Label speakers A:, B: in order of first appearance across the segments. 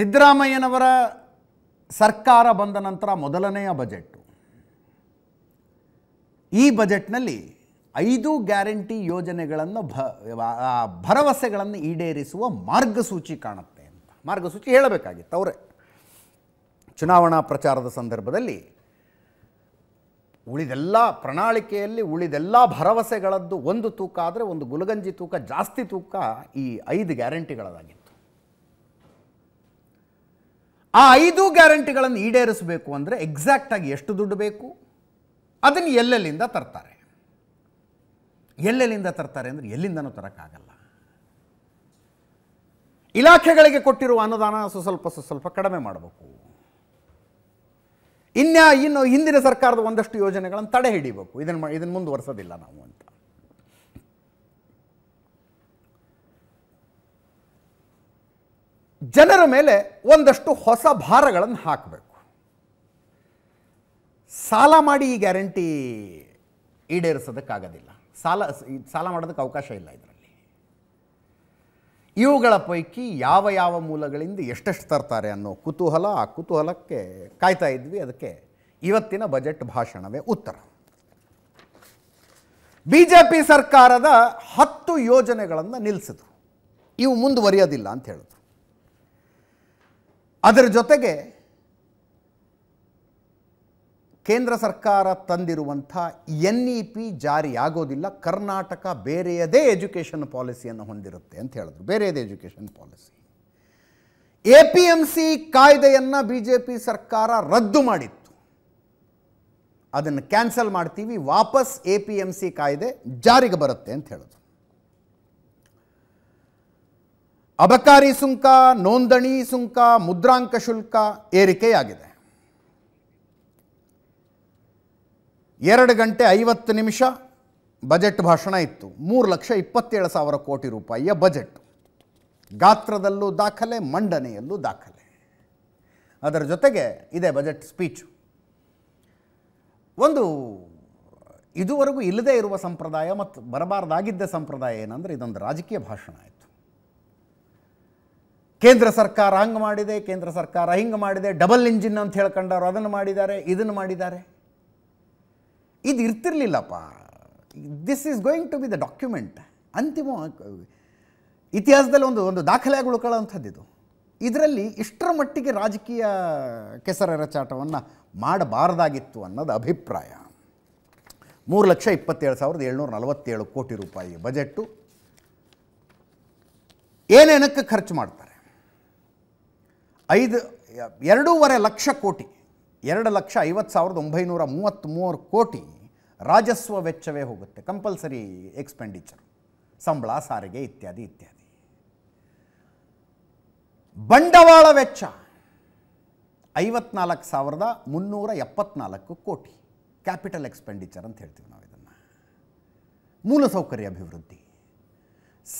A: ಸಿದ್ದರಾಮಯ್ಯನವರ ಸರ್ಕಾರ ಬಂದ ನಂತರ ಮೊದಲನೆಯ ಬಜೆಟ್ ಈ ಬಜೆಟ್ನಲ್ಲಿ ಐದು ಗ್ಯಾರಂಟಿ ಯೋಜನೆಗಳನ್ನು ಭ ಭರವಸೆಗಳನ್ನು ಈಡೇರಿಸುವ ಮಾರ್ಗಸೂಚಿ ಕಾಣುತ್ತೆ ಅಂತ ಮಾರ್ಗಸೂಚಿ ಹೇಳಬೇಕಾಗಿತ್ತು ಅವರೇ ಚುನಾವಣಾ ಪ್ರಚಾರದ ಸಂದರ್ಭದಲ್ಲಿ ಉಳಿದೆಲ್ಲ ಪ್ರಣಾಳಿಕೆಯಲ್ಲಿ ಉಳಿದೆಲ್ಲ ಭರವಸೆಗಳದ್ದು ಒಂದು ತೂಕ ಆದರೆ ಒಂದು ಗುಲಗಂಜಿ ತೂಕ ಜಾಸ್ತಿ ತೂಕ ಈ ಐದು ಗ್ಯಾರಂಟಿಗಳದಾಗಿದೆ ಆ ಐದು ಗ್ಯಾರಂಟಿಗಳನ್ನು ಈಡೇರಿಸಬೇಕು ಅಂದರೆ ಆಗಿ ಎಷ್ಟು ದುಡ್ಡು ಬೇಕು ಅದನ್ನು ಎಲ್ಲೆಲ್ಲಿಂದ ತರ್ತಾರೆ ಎಲ್ಲೆಲ್ಲಿಂದ ತರ್ತಾರೆ ಅಂದರೆ ಎಲ್ಲಿಂದನೂ ತರೋಕ್ಕಾಗಲ್ಲ ಇಲಾಖೆಗಳಿಗೆ ಕೊಟ್ಟಿರುವ ಅನುದಾನ ಸ್ವಲ್ಪ ಸ್ವಲ್ಪ ಕಡಿಮೆ ಮಾಡಬೇಕು ಇನ್ಯಾ ಇನ್ನು ಹಿಂದಿನ ಸರ್ಕಾರದ ಒಂದಷ್ಟು ಯೋಜನೆಗಳನ್ನು ತಡೆ ಹಿಡಿಬೇಕು ಇದನ್ನು ಇದನ್ನು ಮುಂದುವರೆಸೋದಿಲ್ಲ ನಾವು ಅಂತ ಜನರ ಮೇಲೆ ಒಂದಷ್ಟು ಹೊಸ ಭಾರಗಳನ್ನು ಹಾಕಬೇಕು ಸಾಲ ಮಾಡಿ ಈ ಗ್ಯಾರಂಟಿ ಈಡೇರಿಸೋದಕ್ಕಾಗೋದಿಲ್ಲ ಸಾಲ ಸಾಲ ಮಾಡೋದಕ್ಕೆ ಅವಕಾಶ ಇಲ್ಲ ಇದರಲ್ಲಿ ಇವುಗಳ ಪೈಕಿ ಯಾವ ಯಾವ ಮೂಲಗಳಿಂದ ಎಷ್ಟೆಷ್ಟು ತರ್ತಾರೆ ಅನ್ನೋ ಕುತೂಹಲ ಆ ಕುತೂಹಲಕ್ಕೆ ಕಾಯ್ತಾ ಇದ್ವಿ ಅದಕ್ಕೆ ಇವತ್ತಿನ ಬಜೆಟ್ ಭಾಷಣವೇ ಉತ್ತರ ಬಿ ಜೆ ಪಿ ಸರ್ಕಾರದ ಹತ್ತು ಯೋಜನೆಗಳನ್ನು ನಿಲ್ಲಿಸಿದ್ರು ಇವು ಮುಂದುವರಿಯೋದಿಲ್ಲ ಅಂತ ಹೇಳಿದ್ರು ಅದರ ಜೊತೆಗೆ ಕೇಂದ್ರ ಸರ್ಕಾರ ತಂದಿರುವಂಥ ಎನ್ ಇ ಪಿ ಜಾರಿಯಾಗೋದಿಲ್ಲ ಕರ್ನಾಟಕ ಬೇರೆಯದೇ ಎಜುಕೇಷನ್ ಪಾಲಿಸಿಯನ್ನು ಹೊಂದಿರುತ್ತೆ ಅಂತ ಹೇಳಿದ್ರು ಬೇರೆಯದೇ education policy A P M C ಕಾಯ್ದೆಯನ್ನು ಬಿ ಜೆ ಪಿ ಸರ್ಕಾರ ರದ್ದು ಮಾಡಿತ್ತು ಅದನ್ನು ಕ್ಯಾನ್ಸಲ್ ಮಾಡ್ತೀವಿ ವಾಪಸ್ ಎ ಪಿ ಎಮ್ ಸಿ ಕಾಯ್ದೆ ಜಾರಿಗೆ ಬರುತ್ತೆ ಅಂತ ಹೇಳಿದ್ರು ಅಬಕಾರಿ ಸುಂಕ ನೋಂದಣಿ ಸುಂಕ ಮುದ್ರಾಂಕ ಶುಲ್ಕ ಏರಿಕೆಯಾಗಿದೆ ಎರಡು ಗಂಟೆ ಐವತ್ತು ನಿಮಿಷ ಬಜೆಟ್ ಭಾಷಣ ಇತ್ತು ಮೂರು ಲಕ್ಷ ಇಪ್ಪತ್ತೇಳು ಸಾವಿರ ಕೋಟಿ ರೂಪಾಯಿಯ ಬಜೆಟ್ ಗಾತ್ರದಲ್ಲೂ ದಾಖಲೆ ಮಂಡನೆಯಲ್ಲೂ ದಾಖಲೆ ಅದರ ಜೊತೆಗೆ ಇದೆ ಬಜೆಟ್ ಸ್ಪೀಚು ಒಂದು ಇದುವರೆಗೂ ಇಲ್ಲದೇ ಇರುವ ಸಂಪ್ರದಾಯ ಮತ್ತು ಬರಬಾರ್ದಾಗಿದ್ದ ಸಂಪ್ರದಾಯ ಏನಂದರೆ ಇದೊಂದು ರಾಜಕೀಯ ಭಾಷಣ ಆಯಿತು ಕೇಂದ್ರ ಸರ್ಕಾರ ಹಂಗೆ ಮಾಡಿದೆ ಕೇಂದ್ರ ಸರ್ಕಾರ ಹಿಂಗೆ ಮಾಡಿದೆ ಡಬಲ್ ಇಂಜಿನ್ ಅಂತ ಹೇಳ್ಕೊಂಡವ್ರು ಅದನ್ನು ಮಾಡಿದ್ದಾರೆ ಇದನ್ನು ಮಾಡಿದ್ದಾರೆ ಇದು ಇರ್ತಿರ್ಲಿಲ್ಲಪ್ಪ this is going to be the document ಅಂತಿಮ ಇತಿಹಾಸದಲ್ಲಿ ಒಂದು ಒಂದು ದಾಖಲೆಯಾಗಿ ಉಳ್ಕೊಳ್ಳೋವಂಥದ್ದಿದು ಇದರಲ್ಲಿ ಇಷ್ಟರ ಮಟ್ಟಿಗೆ ರಾಜಕೀಯ ಕೆಸರ ರಚಾಟವನ್ನು ಮಾಡಬಾರದಾಗಿತ್ತು ಅನ್ನೋದು ಅಭಿಪ್ರಾಯ ಮೂರು ಲಕ್ಷ ಇಪ್ಪತ್ತೇಳು ಸಾವಿರದ ಏಳ್ನೂರ ನಲವತ್ತೇಳು ಕೋಟಿ ರೂಪಾಯಿ ಬಜೆಟ್ಟು ಏನೇನಕ್ಕೆ ಖರ್ಚು ಮಾಡ್ತಾರೆ ಐದು ಎರಡೂವರೆ ಲಕ್ಷ ಕೋಟಿ ಎರಡು ಲಕ್ಷ ಐವತ್ತು ಸಾವಿರದ ಒಂಬೈನೂರ ಮೂವತ್ತ್ ಮೂರು ಕೋಟಿ ರಾಜಸ್ವ ವೆಚ್ಚವೇ ಹೋಗುತ್ತೆ ಕಂಪಲ್ಸರಿ ಎಕ್ಸ್ಪೆಂಡಿಚರ್ ಸಂಬಳ ಸಾರಿಗೆ ಇತ್ಯಾದಿ ಇತ್ಯಾದಿ ಬಂಡವಾಳ ವೆಚ್ಚ ಐವತ್ನಾಲ್ಕು ಸಾವಿರದ ಮುನ್ನೂರ ಎಪ್ಪತ್ನಾಲ್ಕು ಕೋಟಿ ಕ್ಯಾಪಿಟಲ್ ಎಕ್ಸ್ಪೆಂಡಿಚರ್ ಅಂತ ಹೇಳ್ತೀವಿ ನಾವು ಇದನ್ನು ಮೂಲಸೌಕರ್ಯ ಅಭಿವೃದ್ಧಿ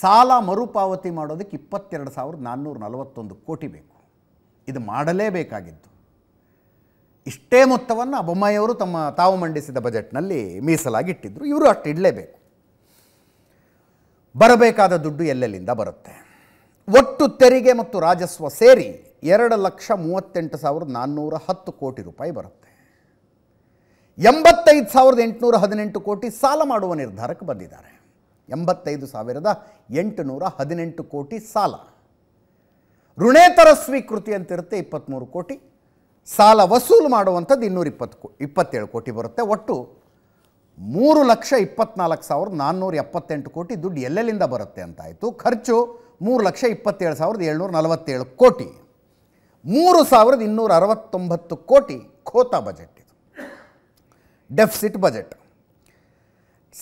A: ಸಾಲ ಮರುಪಾವತಿ ಮಾಡೋದಕ್ಕೆ ಇಪ್ಪತ್ತೆರಡು ಸಾವಿರದ ನಾನ್ನೂರ ನಲವತ್ತೊಂದು ಕೋಟಿ ಬೇಕು ಇದು ಮಾಡಲೇಬೇಕಾಗಿತ್ತು ಇಷ್ಟೇ ಮೊತ್ತವನ್ನು ಬೊಮ್ಮಾಯಿಯವರು ತಮ್ಮ ತಾವು ಮಂಡಿಸಿದ ಬಜೆಟ್ನಲ್ಲಿ ಮೀಸಲಾಗಿಟ್ಟಿದ್ದರು ಇವರು ಅಷ್ಟು ಇಡಲೇಬೇಕು ಬರಬೇಕಾದ ದುಡ್ಡು ಎಲ್ಲೆಲ್ಲಿಂದ ಬರುತ್ತೆ ಒಟ್ಟು ತೆರಿಗೆ ಮತ್ತು ರಾಜಸ್ವ ಸೇರಿ ಎರಡು ಲಕ್ಷ ಮೂವತ್ತೆಂಟು ಸಾವಿರದ ನಾನ್ನೂರ ಹತ್ತು ಕೋಟಿ ರೂಪಾಯಿ ಬರುತ್ತೆ ಎಂಬತ್ತೈದು ಸಾವಿರದ ಎಂಟುನೂರ ಹದಿನೆಂಟು ಕೋಟಿ ಸಾಲ ಮಾಡುವ ನಿರ್ಧಾರಕ್ಕೆ ಬಂದಿದ್ದಾರೆ ಎಂಬತ್ತೈದು ಸಾವಿರದ ಎಂಟುನೂರ ಹದಿನೆಂಟು ಕೋಟಿ ಸಾಲ ಋಣೇತರ ಸ್ವೀಕೃತಿ ಅಂತಿರುತ್ತೆ ಇಪ್ಪತ್ತ್ಮೂರು ಕೋಟಿ ಸಾಲ ವಸೂಲು ಮಾಡುವಂಥದ್ದು ಇನ್ನೂರ ಇಪ್ಪತ್ತು ಕೋ ಇಪ್ಪತ್ತೇಳು ಕೋಟಿ ಬರುತ್ತೆ ಒಟ್ಟು ಮೂರು ಲಕ್ಷ ಇಪ್ಪತ್ನಾಲ್ಕು ಸಾವಿರದ ನಾನ್ನೂರ ಎಪ್ಪತ್ತೆಂಟು ಕೋಟಿ ದುಡ್ಡು ಎಲ್ಲೆಲ್ಲಿಂದ ಬರುತ್ತೆ ಅಂತಾಯಿತು ಖರ್ಚು ಮೂರು ಲಕ್ಷ ಇಪ್ಪತ್ತೇಳು ಸಾವಿರದ ಏಳ್ನೂರ ನಲವತ್ತೇಳು ಕೋಟಿ ಮೂರು ಸಾವಿರದ ಇನ್ನೂರ ಅರವತ್ತೊಂಬತ್ತು ಕೋಟಿ ಖೋತಾ ಬಜೆಟ್ ಇದು ಡೆಫಿಸಿಟ್ ಬಜೆಟ್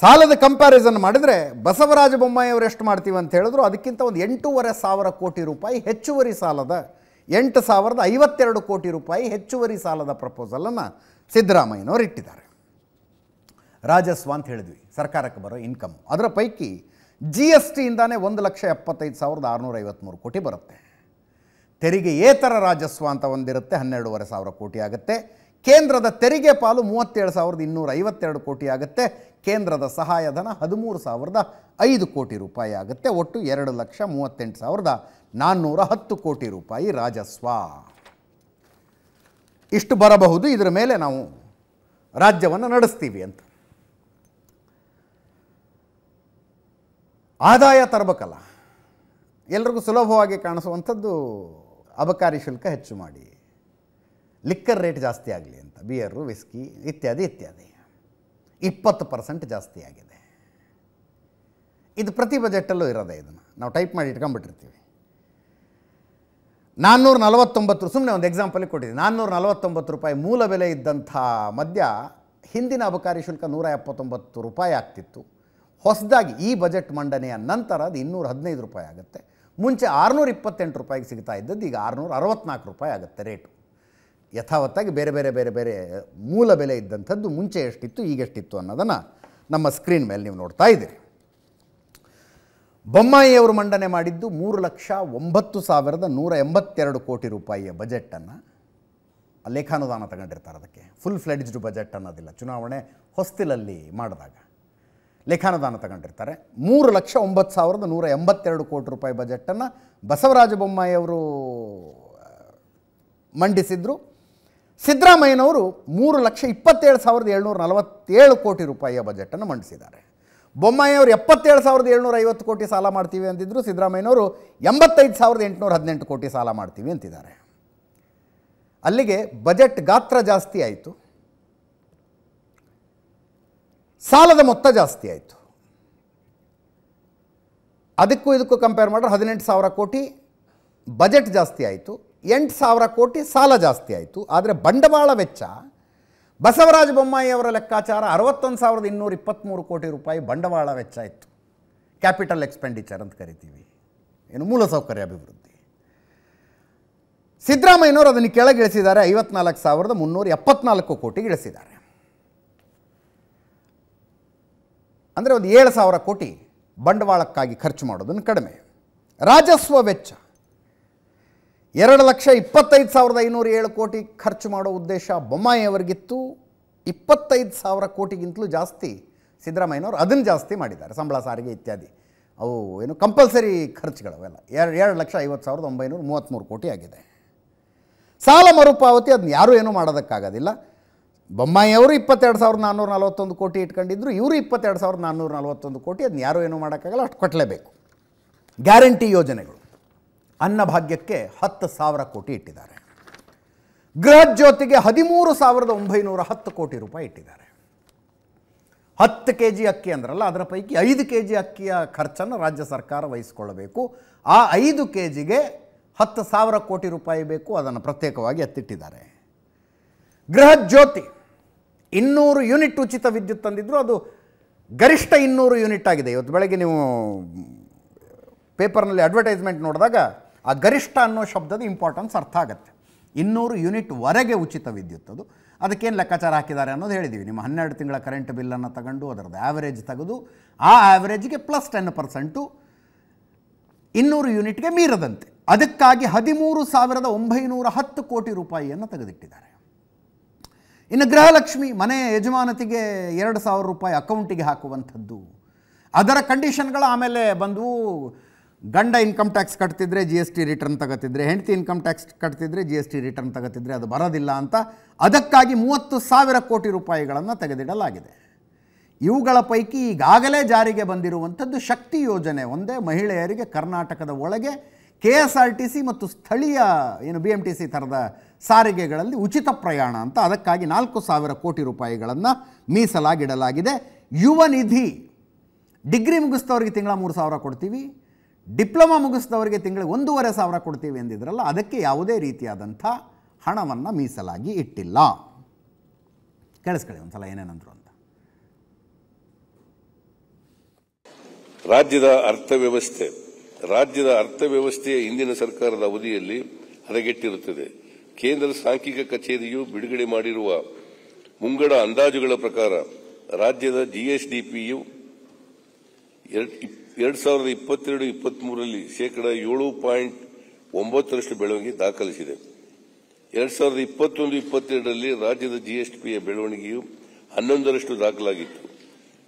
A: ಸಾಲದ ಕಂಪ್ಯಾರಿಸನ್ ಮಾಡಿದರೆ ಬಸವರಾಜ ಬೊಮ್ಮಾಯಿ ಅವರು ಎಷ್ಟು ಮಾಡ್ತೀವಿ ಅಂತ ಹೇಳಿದ್ರು ಅದಕ್ಕಿಂತ ಒಂದು ಎಂಟೂವರೆ ಸಾವಿರ ಕೋಟಿ ರೂಪಾಯಿ ಹೆಚ್ಚುವರಿ ಸಾಲದ ಎಂಟು ಸಾವಿರದ ಐವತ್ತೆರಡು ಕೋಟಿ ರೂಪಾಯಿ ಹೆಚ್ಚುವರಿ ಸಾಲದ ಪ್ರಪೋಸಲನ್ನು ಸಿದ್ದರಾಮಯ್ಯನವರು ಇಟ್ಟಿದ್ದಾರೆ ರಾಜಸ್ವ ಅಂತ ಹೇಳಿದ್ವಿ ಸರ್ಕಾರಕ್ಕೆ ಬರೋ ಇನ್ಕಮ್ ಅದರ ಪೈಕಿ ಜಿ ಎಸ್ ಟಿಯಿಂದಾನೇ ಒಂದು ಲಕ್ಷ ಎಪ್ಪತ್ತೈದು ಸಾವಿರದ ಆರುನೂರ ಐವತ್ತ್ಮೂರು ಕೋಟಿ ಬರುತ್ತೆ ತೆರಿಗೆ ಏತರ ರಾಜಸ್ವ ಅಂತ ಒಂದಿರುತ್ತೆ ಹನ್ನೆರಡುವರೆ ಸಾವಿರ ಕೋಟಿ ಆಗುತ್ತೆ ಕೇಂದ್ರದ ತೆರಿಗೆ ಪಾಲು ಮೂವತ್ತೇಳು ಸಾವಿರದ ಇನ್ನೂರ ಐವತ್ತೆರಡು ಕೋಟಿ ಆಗುತ್ತೆ ಕೇಂದ್ರದ ಸಹಾಯಧನ ಹದಿಮೂರು ಸಾವಿರದ ಐದು ಕೋಟಿ ರೂಪಾಯಿ ಆಗುತ್ತೆ ಒಟ್ಟು ಎರಡು ಲಕ್ಷ ಮೂವತ್ತೆಂಟು ಸಾವಿರದ ನಾನ್ನೂರ ಹತ್ತು ಕೋಟಿ ರೂಪಾಯಿ ರಾಜಸ್ವ ಇಷ್ಟು ಬರಬಹುದು ಇದರ ಮೇಲೆ ನಾವು ರಾಜ್ಯವನ್ನು ನಡೆಸ್ತೀವಿ ಅಂತ ಆದಾಯ ತರಬೇಕಲ್ಲ ಎಲ್ರಿಗೂ ಸುಲಭವಾಗಿ ಕಾಣಿಸುವಂಥದ್ದು ಅಬಕಾರಿ ಶುಲ್ಕ ಹೆಚ್ಚು ಮಾಡಿ ಲಿಕ್ಕರ್ ರೇಟ್ ಜಾಸ್ತಿ ಆಗಲಿ ಅಂತ ಬಿಯರು ವಿಸ್ಕಿ ಇತ್ಯಾದಿ ಇತ್ಯಾದಿ ಇಪ್ಪತ್ತು ಪರ್ಸೆಂಟ್ ಜಾಸ್ತಿ ಆಗಿದೆ ಇದು ಪ್ರತಿ ಬಜೆಟಲ್ಲೂ ಇರೋದೆ ಇದನ್ನು ನಾವು ಟೈಪ್ ಮಾಡಿ ಇಟ್ಕೊಂಡ್ಬಿಟ್ಟಿರ್ತೀವಿ ನಾನ್ನೂರ ನಲವತ್ತೊಂಬತ್ತು ಸುಮ್ಮನೆ ಒಂದು ಎಕ್ಸಾಂಪಲಿಗೆ ಕೊಟ್ಟಿದ್ದೀನಿ ನಾನ್ನೂರ ನಲವತ್ತೊಂಬತ್ತು ರೂಪಾಯಿ ಮೂಲ ಬೆಲೆ ಇದ್ದಂಥ ಮದ್ಯ ಹಿಂದಿನ ಅಬಕಾರಿ ಶುಲ್ಕ ನೂರ ಎಪ್ಪತ್ತೊಂಬತ್ತು ರೂಪಾಯಿ ಆಗ್ತಿತ್ತು ಹೊಸದಾಗಿ ಈ ಬಜೆಟ್ ಮಂಡನೆಯ ನಂತರ ಅದು ಇನ್ನೂರ ಹದಿನೈದು ರೂಪಾಯಿ ಆಗುತ್ತೆ ಮುಂಚೆ ಆರುನೂರ ಇಪ್ಪತ್ತೆಂಟು ರೂಪಾಯಿಗೆ ಸಿಗ್ತಾ ಇದ್ದದ್ದು ಈಗ ಆರುನೂರ ಅರವತ್ತ್ನಾಲ್ಕು ರೂಪಾಯಿ ಆಗುತ್ತೆ ರೇಟು ಯಥಾವತ್ತಾಗಿ ಬೇರೆ ಬೇರೆ ಬೇರೆ ಬೇರೆ ಮೂಲ ಬೆಲೆ ಇದ್ದಂಥದ್ದು ಮುಂಚೆ ಎಷ್ಟಿತ್ತು ಈಗೆಷ್ಟಿತ್ತು ಅನ್ನೋದನ್ನು ನಮ್ಮ ಸ್ಕ್ರೀನ್ ಮೇಲೆ ನೀವು ನೋಡ್ತಾ ಇದ್ದೀರಿ ಬೊಮ್ಮಾಯಿಯವರು ಮಂಡನೆ ಮಾಡಿದ್ದು ಮೂರು ಲಕ್ಷ ಒಂಬತ್ತು ಸಾವಿರದ ನೂರ ಎಂಬತ್ತೆರಡು ಕೋಟಿ ರೂಪಾಯಿಯ ಬಜೆಟನ್ನು ಲೇಖಾನುದಾನ ತಗೊಂಡಿರ್ತಾರೆ ಅದಕ್ಕೆ ಫುಲ್ ಫ್ಲೆಡ್ಜ್ಡ್ ಬಜೆಟ್ ಅನ್ನೋದಿಲ್ಲ ಚುನಾವಣೆ ಹೊಸ್ತಿಲಲ್ಲಿ ಮಾಡಿದಾಗ ಲೇಖಾನುದಾನ ತಗೊಂಡಿರ್ತಾರೆ ಮೂರು ಲಕ್ಷ ಒಂಬತ್ತು ಸಾವಿರದ ನೂರ ಎಂಬತ್ತೆರಡು ಕೋಟಿ ರೂಪಾಯಿ ಬಜೆಟನ್ನು ಬಸವರಾಜ ಬೊಮ್ಮಾಯಿಯವರು ಮಂಡಿಸಿದ್ರು ಸಿದ್ದರಾಮಯ್ಯನವರು ಮೂರು ಲಕ್ಷ ಇಪ್ಪತ್ತೇಳು ಸಾವಿರದ ಏಳ್ನೂರ ನಲವತ್ತೇಳು ಕೋಟಿ ರೂಪಾಯಿಯ ಬಜೆಟನ್ನು ಮಂಡಿಸಿದ್ದಾರೆ ಬೊಮ್ಮಾಯಿಯವರು ಎಪ್ಪತ್ತೇಳು ಸಾವಿರದ ಏಳ್ನೂರ ಐವತ್ತು ಕೋಟಿ ಸಾಲ ಮಾಡ್ತೀವಿ ಅಂತಿದ್ರು ಸಿದ್ದರಾಮಯ್ಯನವರು ಎಂಬತ್ತೈದು ಸಾವಿರದ ಎಂಟುನೂರ ಹದಿನೆಂಟು ಕೋಟಿ ಸಾಲ ಮಾಡ್ತೀವಿ ಅಂತಿದ್ದಾರೆ ಅಲ್ಲಿಗೆ ಬಜೆಟ್ ಗಾತ್ರ ಜಾಸ್ತಿ ಆಯಿತು ಸಾಲದ ಮೊತ್ತ ಜಾಸ್ತಿ ಆಯಿತು ಅದಕ್ಕೂ ಇದಕ್ಕೂ ಕಂಪೇರ್ ಮಾಡಿದ್ರೆ ಹದಿನೆಂಟು ಸಾವಿರ ಕೋಟಿ ಬಜೆಟ್ ಜಾಸ್ತಿ ಆಯಿತು ಎಂಟು ಸಾವಿರ ಕೋಟಿ ಸಾಲ ಜಾಸ್ತಿ ಆಯಿತು ಆದರೆ ಬಂಡವಾಳ ವೆಚ್ಚ ಬಸವರಾಜ ಬೊಮ್ಮಾಯಿ ಅವರ ಲೆಕ್ಕಾಚಾರ ಅರವತ್ತೊಂದು ಸಾವಿರದ ಇನ್ನೂರ ಇಪ್ಪತ್ತ್ಮೂರು ಕೋಟಿ ರೂಪಾಯಿ ಬಂಡವಾಳ ವೆಚ್ಚ ಇತ್ತು ಕ್ಯಾಪಿಟಲ್ ಎಕ್ಸ್ಪೆಂಡಿಚರ್ ಅಂತ ಕರಿತೀವಿ ಏನು ಮೂಲಸೌಕರ್ಯ ಅಭಿವೃದ್ಧಿ ಸಿದ್ದರಾಮಯ್ಯನವರು ಅದನ್ನು ಕೆಳಗಿಳಿಸಿದ್ದಾರೆ ಐವತ್ನಾಲ್ಕು ಸಾವಿರದ ಮುನ್ನೂರ ಎಪ್ಪತ್ನಾಲ್ಕು ಕೋಟಿ ಇಳಿಸಿದ್ದಾರೆ ಅಂದರೆ ಒಂದು ಏಳು ಸಾವಿರ ಕೋಟಿ ಬಂಡವಾಳಕ್ಕಾಗಿ ಖರ್ಚು ಮಾಡೋದನ್ನು ಕಡಿಮೆ ರಾಜಸ್ವ ವೆಚ್ಚ ಎರಡು ಲಕ್ಷ ಇಪ್ಪತ್ತೈದು ಸಾವಿರದ ಐನೂರ ಏಳು ಕೋಟಿ ಖರ್ಚು ಮಾಡೋ ಉದ್ದೇಶ ಬೊಮ್ಮಾಯಿಯವರಿಗಿತ್ತು ಇಪ್ಪತ್ತೈದು ಸಾವಿರ ಕೋಟಿಗಿಂತಲೂ ಜಾಸ್ತಿ ಸಿದ್ದರಾಮಯ್ಯನವರು ಅದನ್ನು ಜಾಸ್ತಿ ಮಾಡಿದ್ದಾರೆ ಸಂಬಳ ಸಾರಿಗೆ ಇತ್ಯಾದಿ ಅವು ಏನು ಕಂಪಲ್ಸರಿ ಖರ್ಚುಗಳು ಅವೆಲ್ಲ ಎರಡು ಎರಡು ಲಕ್ಷ ಐವತ್ತು ಸಾವಿರದ ಒಂಬೈನೂರ ಮೂವತ್ತ್ಮೂರು ಕೋಟಿ ಆಗಿದೆ ಸಾಲ ಮರುಪಾವತಿ ಅದನ್ನ ಯಾರೂ ಏನೂ ಮಾಡೋದಕ್ಕಾಗೋದಿಲ್ಲ ಬೊಮ್ಮಾಯಿಯವರು ಇಪ್ಪತ್ತೆರಡು ಸಾವಿರದ ನಾನ್ನೂರ ನಲವತ್ತೊಂದು ಕೋಟಿ ಇಟ್ಕೊಂಡಿದ್ರು ಇವರು ಇಪ್ಪತ್ತೆರಡು ಸಾವಿರದ ನಾನ್ನೂರ ನಲವತ್ತೊಂದು ಕೋಟಿ ಅದನ್ನ ಯಾರೂ ಏನೂ ಮಾಡೋಕ್ಕಾಗಲ್ಲ ಅಷ್ಟು ಕೊಟ್ಟಲೇಬೇಕು ಗ್ಯಾರಂಟಿ ಯೋಜನೆಗಳು ಅನ್ನಭಾಗ್ಯಕ್ಕೆ ಹತ್ತು ಸಾವಿರ ಕೋಟಿ ಇಟ್ಟಿದ್ದಾರೆ ಗೃಹಜ್ಯೋತಿಗೆ ಹದಿಮೂರು ಸಾವಿರದ ಒಂಬೈನೂರ ಹತ್ತು ಕೋಟಿ ರೂಪಾಯಿ ಇಟ್ಟಿದ್ದಾರೆ ಹತ್ತು ಕೆ ಜಿ ಅಕ್ಕಿ ಅಂದ್ರಲ್ಲ ಅದರ ಪೈಕಿ ಐದು ಕೆ ಜಿ ಅಕ್ಕಿಯ ಖರ್ಚನ್ನು ರಾಜ್ಯ ಸರ್ಕಾರ ವಹಿಸಿಕೊಳ್ಳಬೇಕು ಆ ಐದು ಕೆ ಜಿಗೆ ಹತ್ತು ಸಾವಿರ ಕೋಟಿ ರೂಪಾಯಿ ಬೇಕು ಅದನ್ನು ಪ್ರತ್ಯೇಕವಾಗಿ ಎತ್ತಿಟ್ಟಿದ್ದಾರೆ ಗೃಹಜ್ಯೋತಿ ಇನ್ನೂರು ಯೂನಿಟ್ ಉಚಿತ ವಿದ್ಯುತ್ ತಂದಿದ್ದರೂ ಅದು ಗರಿಷ್ಠ ಇನ್ನೂರು ಯೂನಿಟ್ ಆಗಿದೆ ಇವತ್ತು ಬೆಳಗ್ಗೆ ನೀವು ಪೇಪರ್ನಲ್ಲಿ ಅಡ್ವರ್ಟೈಸ್ಮೆಂಟ್ ನೋಡಿದಾಗ ಆ ಗರಿಷ್ಠ ಅನ್ನೋ ಶಬ್ದದ ಇಂಪಾರ್ಟೆನ್ಸ್ ಅರ್ಥ ಆಗುತ್ತೆ ಇನ್ನೂರು ಯೂನಿಟ್ವರೆಗೆ ಉಚಿತ ವಿದ್ಯುತ್ ಅದು ಅದಕ್ಕೇನು ಲೆಕ್ಕಾಚಾರ ಹಾಕಿದ್ದಾರೆ ಅನ್ನೋದು ಹೇಳಿದ್ದೀವಿ ನಿಮ್ಮ ಹನ್ನೆರಡು ತಿಂಗಳ ಕರೆಂಟ್ ಬಿಲ್ಲನ್ನು ತಗೊಂಡು ಅದರದ್ದು ಆ್ಯಾವರೇಜ್ ತೆಗೆದು ಆ ಆ್ಯಾವರೇಜ್ಗೆ ಪ್ಲಸ್ ಟೆನ್ ಪರ್ಸೆಂಟು ಇನ್ನೂರು ಯೂನಿಟ್ಗೆ ಮೀರದಂತೆ ಅದಕ್ಕಾಗಿ ಹದಿಮೂರು ಸಾವಿರದ ಒಂಬೈನೂರ ಹತ್ತು ಕೋಟಿ ರೂಪಾಯಿಯನ್ನು ತೆಗೆದಿಟ್ಟಿದ್ದಾರೆ ಇನ್ನು ಗೃಹಲಕ್ಷ್ಮಿ ಮನೆ ಯಜಮಾನತಿಗೆ ಎರಡು ಸಾವಿರ ರೂಪಾಯಿ ಅಕೌಂಟಿಗೆ ಹಾಕುವಂಥದ್ದು ಅದರ ಕಂಡೀಷನ್ಗಳು ಆಮೇಲೆ ಬಂದು ಗಂಡ ಇನ್ಕಮ್ ಟ್ಯಾಕ್ಸ್ ಕಟ್ತಿದ್ರೆ ಜಿ ಎಸ್ ಟಿ ರಿಟರ್ನ್ ತಗೋತಿದ್ರೆ ಹೆಂಡತಿ ಇನ್ಕಮ್ ಟ್ಯಾಕ್ಸ್ ಕಟ್ತಿದ್ರೆ ಜಿ ಎಸ್ ಟಿ ರಿಟರ್ನ್ ತಗೋತಿದ್ರೆ ಅದು ಬರೋದಿಲ್ಲ ಅಂತ ಅದಕ್ಕಾಗಿ ಮೂವತ್ತು ಸಾವಿರ ಕೋಟಿ ರೂಪಾಯಿಗಳನ್ನು ತೆಗೆದಿಡಲಾಗಿದೆ ಇವುಗಳ ಪೈಕಿ ಈಗಾಗಲೇ ಜಾರಿಗೆ ಬಂದಿರುವಂಥದ್ದು ಶಕ್ತಿ ಯೋಜನೆ ಒಂದೇ ಮಹಿಳೆಯರಿಗೆ ಕರ್ನಾಟಕದ ಒಳಗೆ K S R T C ಮತ್ತು ಸ್ಥಳೀಯ ಏನು ಬಿ ಎಮ್ ಟಿ ಸಿ ಥರದ ಸಾರಿಗೆಗಳಲ್ಲಿ ಉಚಿತ ಪ್ರಯಾಣ ಅಂತ ಅದಕ್ಕಾಗಿ ನಾಲ್ಕು ಸಾವಿರ ಕೋಟಿ ರೂಪಾಯಿಗಳನ್ನು ಮೀಸಲಾಗಿಡಲಾಗಿದೆ ಯುವ ನಿಧಿ ಡಿಗ್ರಿ ಮುಗಿಸ್ತವ್ರಿಗೆ ತಿಂಗಳ ಮೂರು ಸಾವಿರ ಕೊಡ್ತೀವಿ ಡಿಪ್ಲೊಮಾ ಮುಗಿಸಿದವರಿಗೆ ತಿಂಗಳಿಗೆ ಒಂದೂವರೆ ಸಾವಿರ ಕೊಡ್ತೀವಿ ಎಂದಿದ್ರಲ್ಲ ಅದಕ್ಕೆ ಯಾವುದೇ ರೀತಿಯಾದಂಥ ಹಣವನ್ನು ಮೀಸಲಾಗಿ ಇಟ್ಟಿಲ್ಲ ಕೇಳಿಸ್ಕೊಳ್ಳಿ ಒಂದ್ಸಲ ಏನೇನಂದ್ರು ಅಂತ
B: ರಾಜ್ಯದ ಅರ್ಥವ್ಯವಸ್ಥೆ ರಾಜ್ಯದ ಅರ್ಥವ್ಯವಸ್ಥೆಯ ಇಂದಿನ ಸರ್ಕಾರದ ಅವಧಿಯಲ್ಲಿ ಹದಗೆಟ್ಟಿರುತ್ತದೆ ಕೇಂದ್ರ ಸಾಂಖ್ಯಿಕ ಕಚೇರಿಯು ಬಿಡುಗಡೆ ಮಾಡಿರುವ ಮುಂಗಡ ಅಂದಾಜುಗಳ ಪ್ರಕಾರ ರಾಜ್ಯದ ಜಿಎಸ್ಡಿಪಿಯು ಎರಡು ಸಾವಿರದ ಇಪ್ಪತ್ತೆರಡು ಇಪ್ಪತ್ತ್ಮೂರರಲ್ಲಿ ಶೇಕಡ ಏಳು ಪಾಯಿಂಟ್ ಒಂಬತ್ತರಷ್ಟು ಬೆಳವಣಿಗೆ ದಾಖಲಿಸಿದೆ ಎರಡು ಸಾವಿರದ ಇಪ್ಪತ್ತೊಂದು ಇಪ್ಪತ್ತೆರಡರಲ್ಲಿ ರಾಜ್ಯದ ಜಿಎಸ್ಟಿಯ ಬೆಳವಣಿಗೆಯು ಹನ್ನೊಂದರಷ್ಟು ದಾಖಲಾಗಿತ್ತು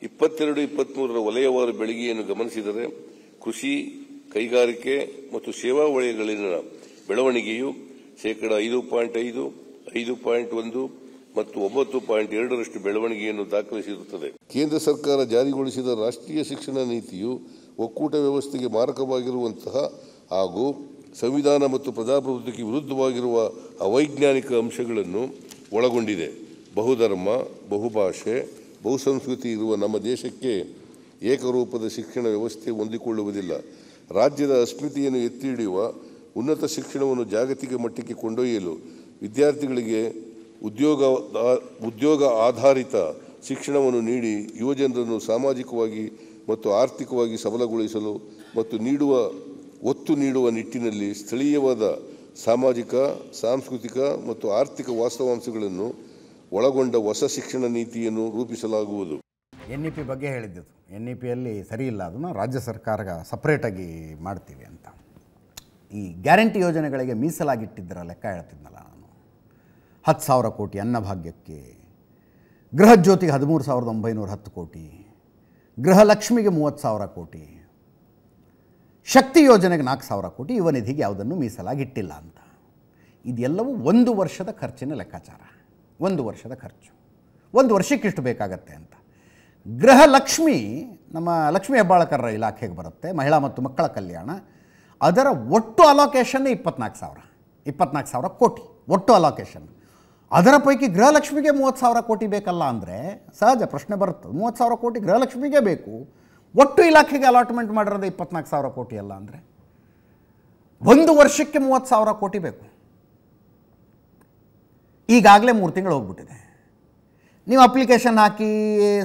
B: ಇಪ್ಪತ್ತೆರಡು ಇಪ್ಪತ್ಮೂರರ ವಲಯವಾರು ಬೆಳಗ್ಗೆಯನ್ನು ಗಮನಿಸಿದರೆ ಕೃಷಿ ಕೈಗಾರಿಕೆ ಮತ್ತು ಸೇವಾ ವಲಯಗಳಲ್ಲಿನ ಬೆಳವಣಿಗೆಯು ಶೇಕಡ ಐದು ಪಾಯಿಂಟ್ ಐದು ಐದು ಪಾಯಿಂಟ್ ಒಂದು ಮತ್ತು ಒಂಬತ್ತು ಪಾಯಿಂಟ್ ಎರಡರಷ್ಟು ಬೆಳವಣಿಗೆಯನ್ನು ದಾಖಲಿಸಿರುತ್ತದೆ ಕೇಂದ್ರ ಸರ್ಕಾರ ಜಾರಿಗೊಳಿಸಿದ ರಾಷ್ಟ್ರೀಯ ಶಿಕ್ಷಣ ನೀತಿಯು ಒಕ್ಕೂಟ ವ್ಯವಸ್ಥೆಗೆ ಮಾರಕವಾಗಿರುವಂತಹ ಹಾಗೂ ಸಂವಿಧಾನ ಮತ್ತು ಪ್ರಜಾಪ್ರಭುತ್ವಕ್ಕೆ ವಿರುದ್ಧವಾಗಿರುವ ಅವೈಜ್ಞಾನಿಕ ಅಂಶಗಳನ್ನು ಒಳಗೊಂಡಿದೆ ಬಹುಧರ್ಮ ಬಹುಭಾಷೆ ಬಹುಸಂಸ್ಕೃತಿ ಇರುವ ನಮ್ಮ ದೇಶಕ್ಕೆ ಏಕರೂಪದ ಶಿಕ್ಷಣ ವ್ಯವಸ್ಥೆ ಹೊಂದಿಕೊಳ್ಳುವುದಿಲ್ಲ ರಾಜ್ಯದ ಅಸ್ಮಿತೆಯನ್ನು ಎತ್ತಿ ಹಿಡಿಯುವ ಉನ್ನತ ಶಿಕ್ಷಣವನ್ನು ಜಾಗತಿಕ ಮಟ್ಟಕ್ಕೆ ಕೊಂಡೊಯ್ಯಲು ವಿದ್ಯಾರ್ಥಿಗಳಿಗೆ ಉದ್ಯೋಗ ಉದ್ಯೋಗ ಆಧಾರಿತ ಶಿಕ್ಷಣವನ್ನು ನೀಡಿ ಯುವಜನರನ್ನು ಸಾಮಾಜಿಕವಾಗಿ ಮತ್ತು ಆರ್ಥಿಕವಾಗಿ ಸಬಲಗೊಳಿಸಲು ಮತ್ತು ನೀಡುವ ಒತ್ತು ನೀಡುವ ನಿಟ್ಟಿನಲ್ಲಿ ಸ್ಥಳೀಯವಾದ ಸಾಮಾಜಿಕ ಸಾಂಸ್ಕೃತಿಕ ಮತ್ತು ಆರ್ಥಿಕ ವಾಸ್ತವಾಂಶಗಳನ್ನು ಒಳಗೊಂಡ ಹೊಸ ಶಿಕ್ಷಣ ನೀತಿಯನ್ನು ರೂಪಿಸಲಾಗುವುದು
A: ಎನ್ ಇ ಪಿ ಬಗ್ಗೆ ಹೇಳಿದ್ದು ಎನ್ ಇ ಪಿಯಲ್ಲಿ ಸರಿ ಇಲ್ಲ ಅದನ್ನು ರಾಜ್ಯ ಸರ್ಕಾರ ಸಪ್ರೇಟಾಗಿ ಮಾಡ್ತೀವಿ ಅಂತ ಈ ಗ್ಯಾರಂಟಿ ಯೋಜನೆಗಳಿಗೆ ಮೀಸಲಾಗಿಟ್ಟಿದ್ದರ ಲೆಕ್ಕ ಹೇಳ್ತಿದ್ನಲ್ಲ ನಾನು ಹತ್ತು ಸಾವಿರ ಕೋಟಿ ಅನ್ನಭಾಗ್ಯಕ್ಕೆ ಜ್ಯೋತಿಗೆ ಹದಿಮೂರು ಸಾವಿರದ ಒಂಬೈನೂರ ಹತ್ತು ಕೋಟಿ ಗೃಹಲಕ್ಷ್ಮಿಗೆ ಮೂವತ್ತು ಸಾವಿರ ಕೋಟಿ ಶಕ್ತಿ ಯೋಜನೆಗೆ ನಾಲ್ಕು ಸಾವಿರ ಕೋಟಿ ಯುವ ನಿಧಿಗೆ ಯಾವುದನ್ನು ಮೀಸಲಾಗಿಟ್ಟಿಲ್ಲ ಅಂತ ಇದೆಲ್ಲವೂ ಒಂದು ವರ್ಷದ ಖರ್ಚಿನ ಲೆಕ್ಕಾಚಾರ ಒಂದು ವರ್ಷದ ಖರ್ಚು ಒಂದು ವರ್ಷಕ್ಕಿಷ್ಟು ಬೇಕಾಗತ್ತೆ ಅಂತ ಗೃಹಲಕ್ಷ್ಮಿ ನಮ್ಮ ಲಕ್ಷ್ಮೀ ಹೆಬ್ಬಾಳಕರ ಇಲಾಖೆಗೆ ಬರುತ್ತೆ ಮಹಿಳಾ ಮತ್ತು ಮಕ್ಕಳ ಕಲ್ಯಾಣ ಅದರ ಒಟ್ಟು ಅಲೋಕೇಶನ್ನೇ ಇಪ್ಪತ್ನಾಲ್ಕು ಸಾವಿರ ಇಪ್ಪತ್ನಾಲ್ಕು ಸಾವಿರ ಕೋಟಿ ಒಟ್ಟು ಅಲೋಕೇಶನ್ ಅದರ ಪೈಕಿ ಗೃಹಲಕ್ಷ್ಮಿಗೆ ಮೂವತ್ತು ಸಾವಿರ ಕೋಟಿ ಬೇಕಲ್ಲ ಅಂದರೆ ಸಹಜ ಪ್ರಶ್ನೆ ಬರುತ್ತೆ ಮೂವತ್ತು ಸಾವಿರ ಕೋಟಿ ಗೃಹಲಕ್ಷ್ಮಿಗೆ ಬೇಕು ಒಟ್ಟು ಇಲಾಖೆಗೆ ಅಲಾಟ್ಮೆಂಟ್ ಮಾಡಿರೋದು ಇಪ್ಪತ್ನಾಲ್ಕು ಸಾವಿರ ಕೋಟಿ ಅಲ್ಲ ಅಂದರೆ ಒಂದು ವರ್ಷಕ್ಕೆ ಮೂವತ್ತು ಸಾವಿರ ಕೋಟಿ ಬೇಕು ಈಗಾಗಲೇ ಮೂರು ತಿಂಗಳು ಹೋಗ್ಬಿಟ್ಟಿದೆ ನೀವು ಅಪ್ಲಿಕೇಶನ್ ಹಾಕಿ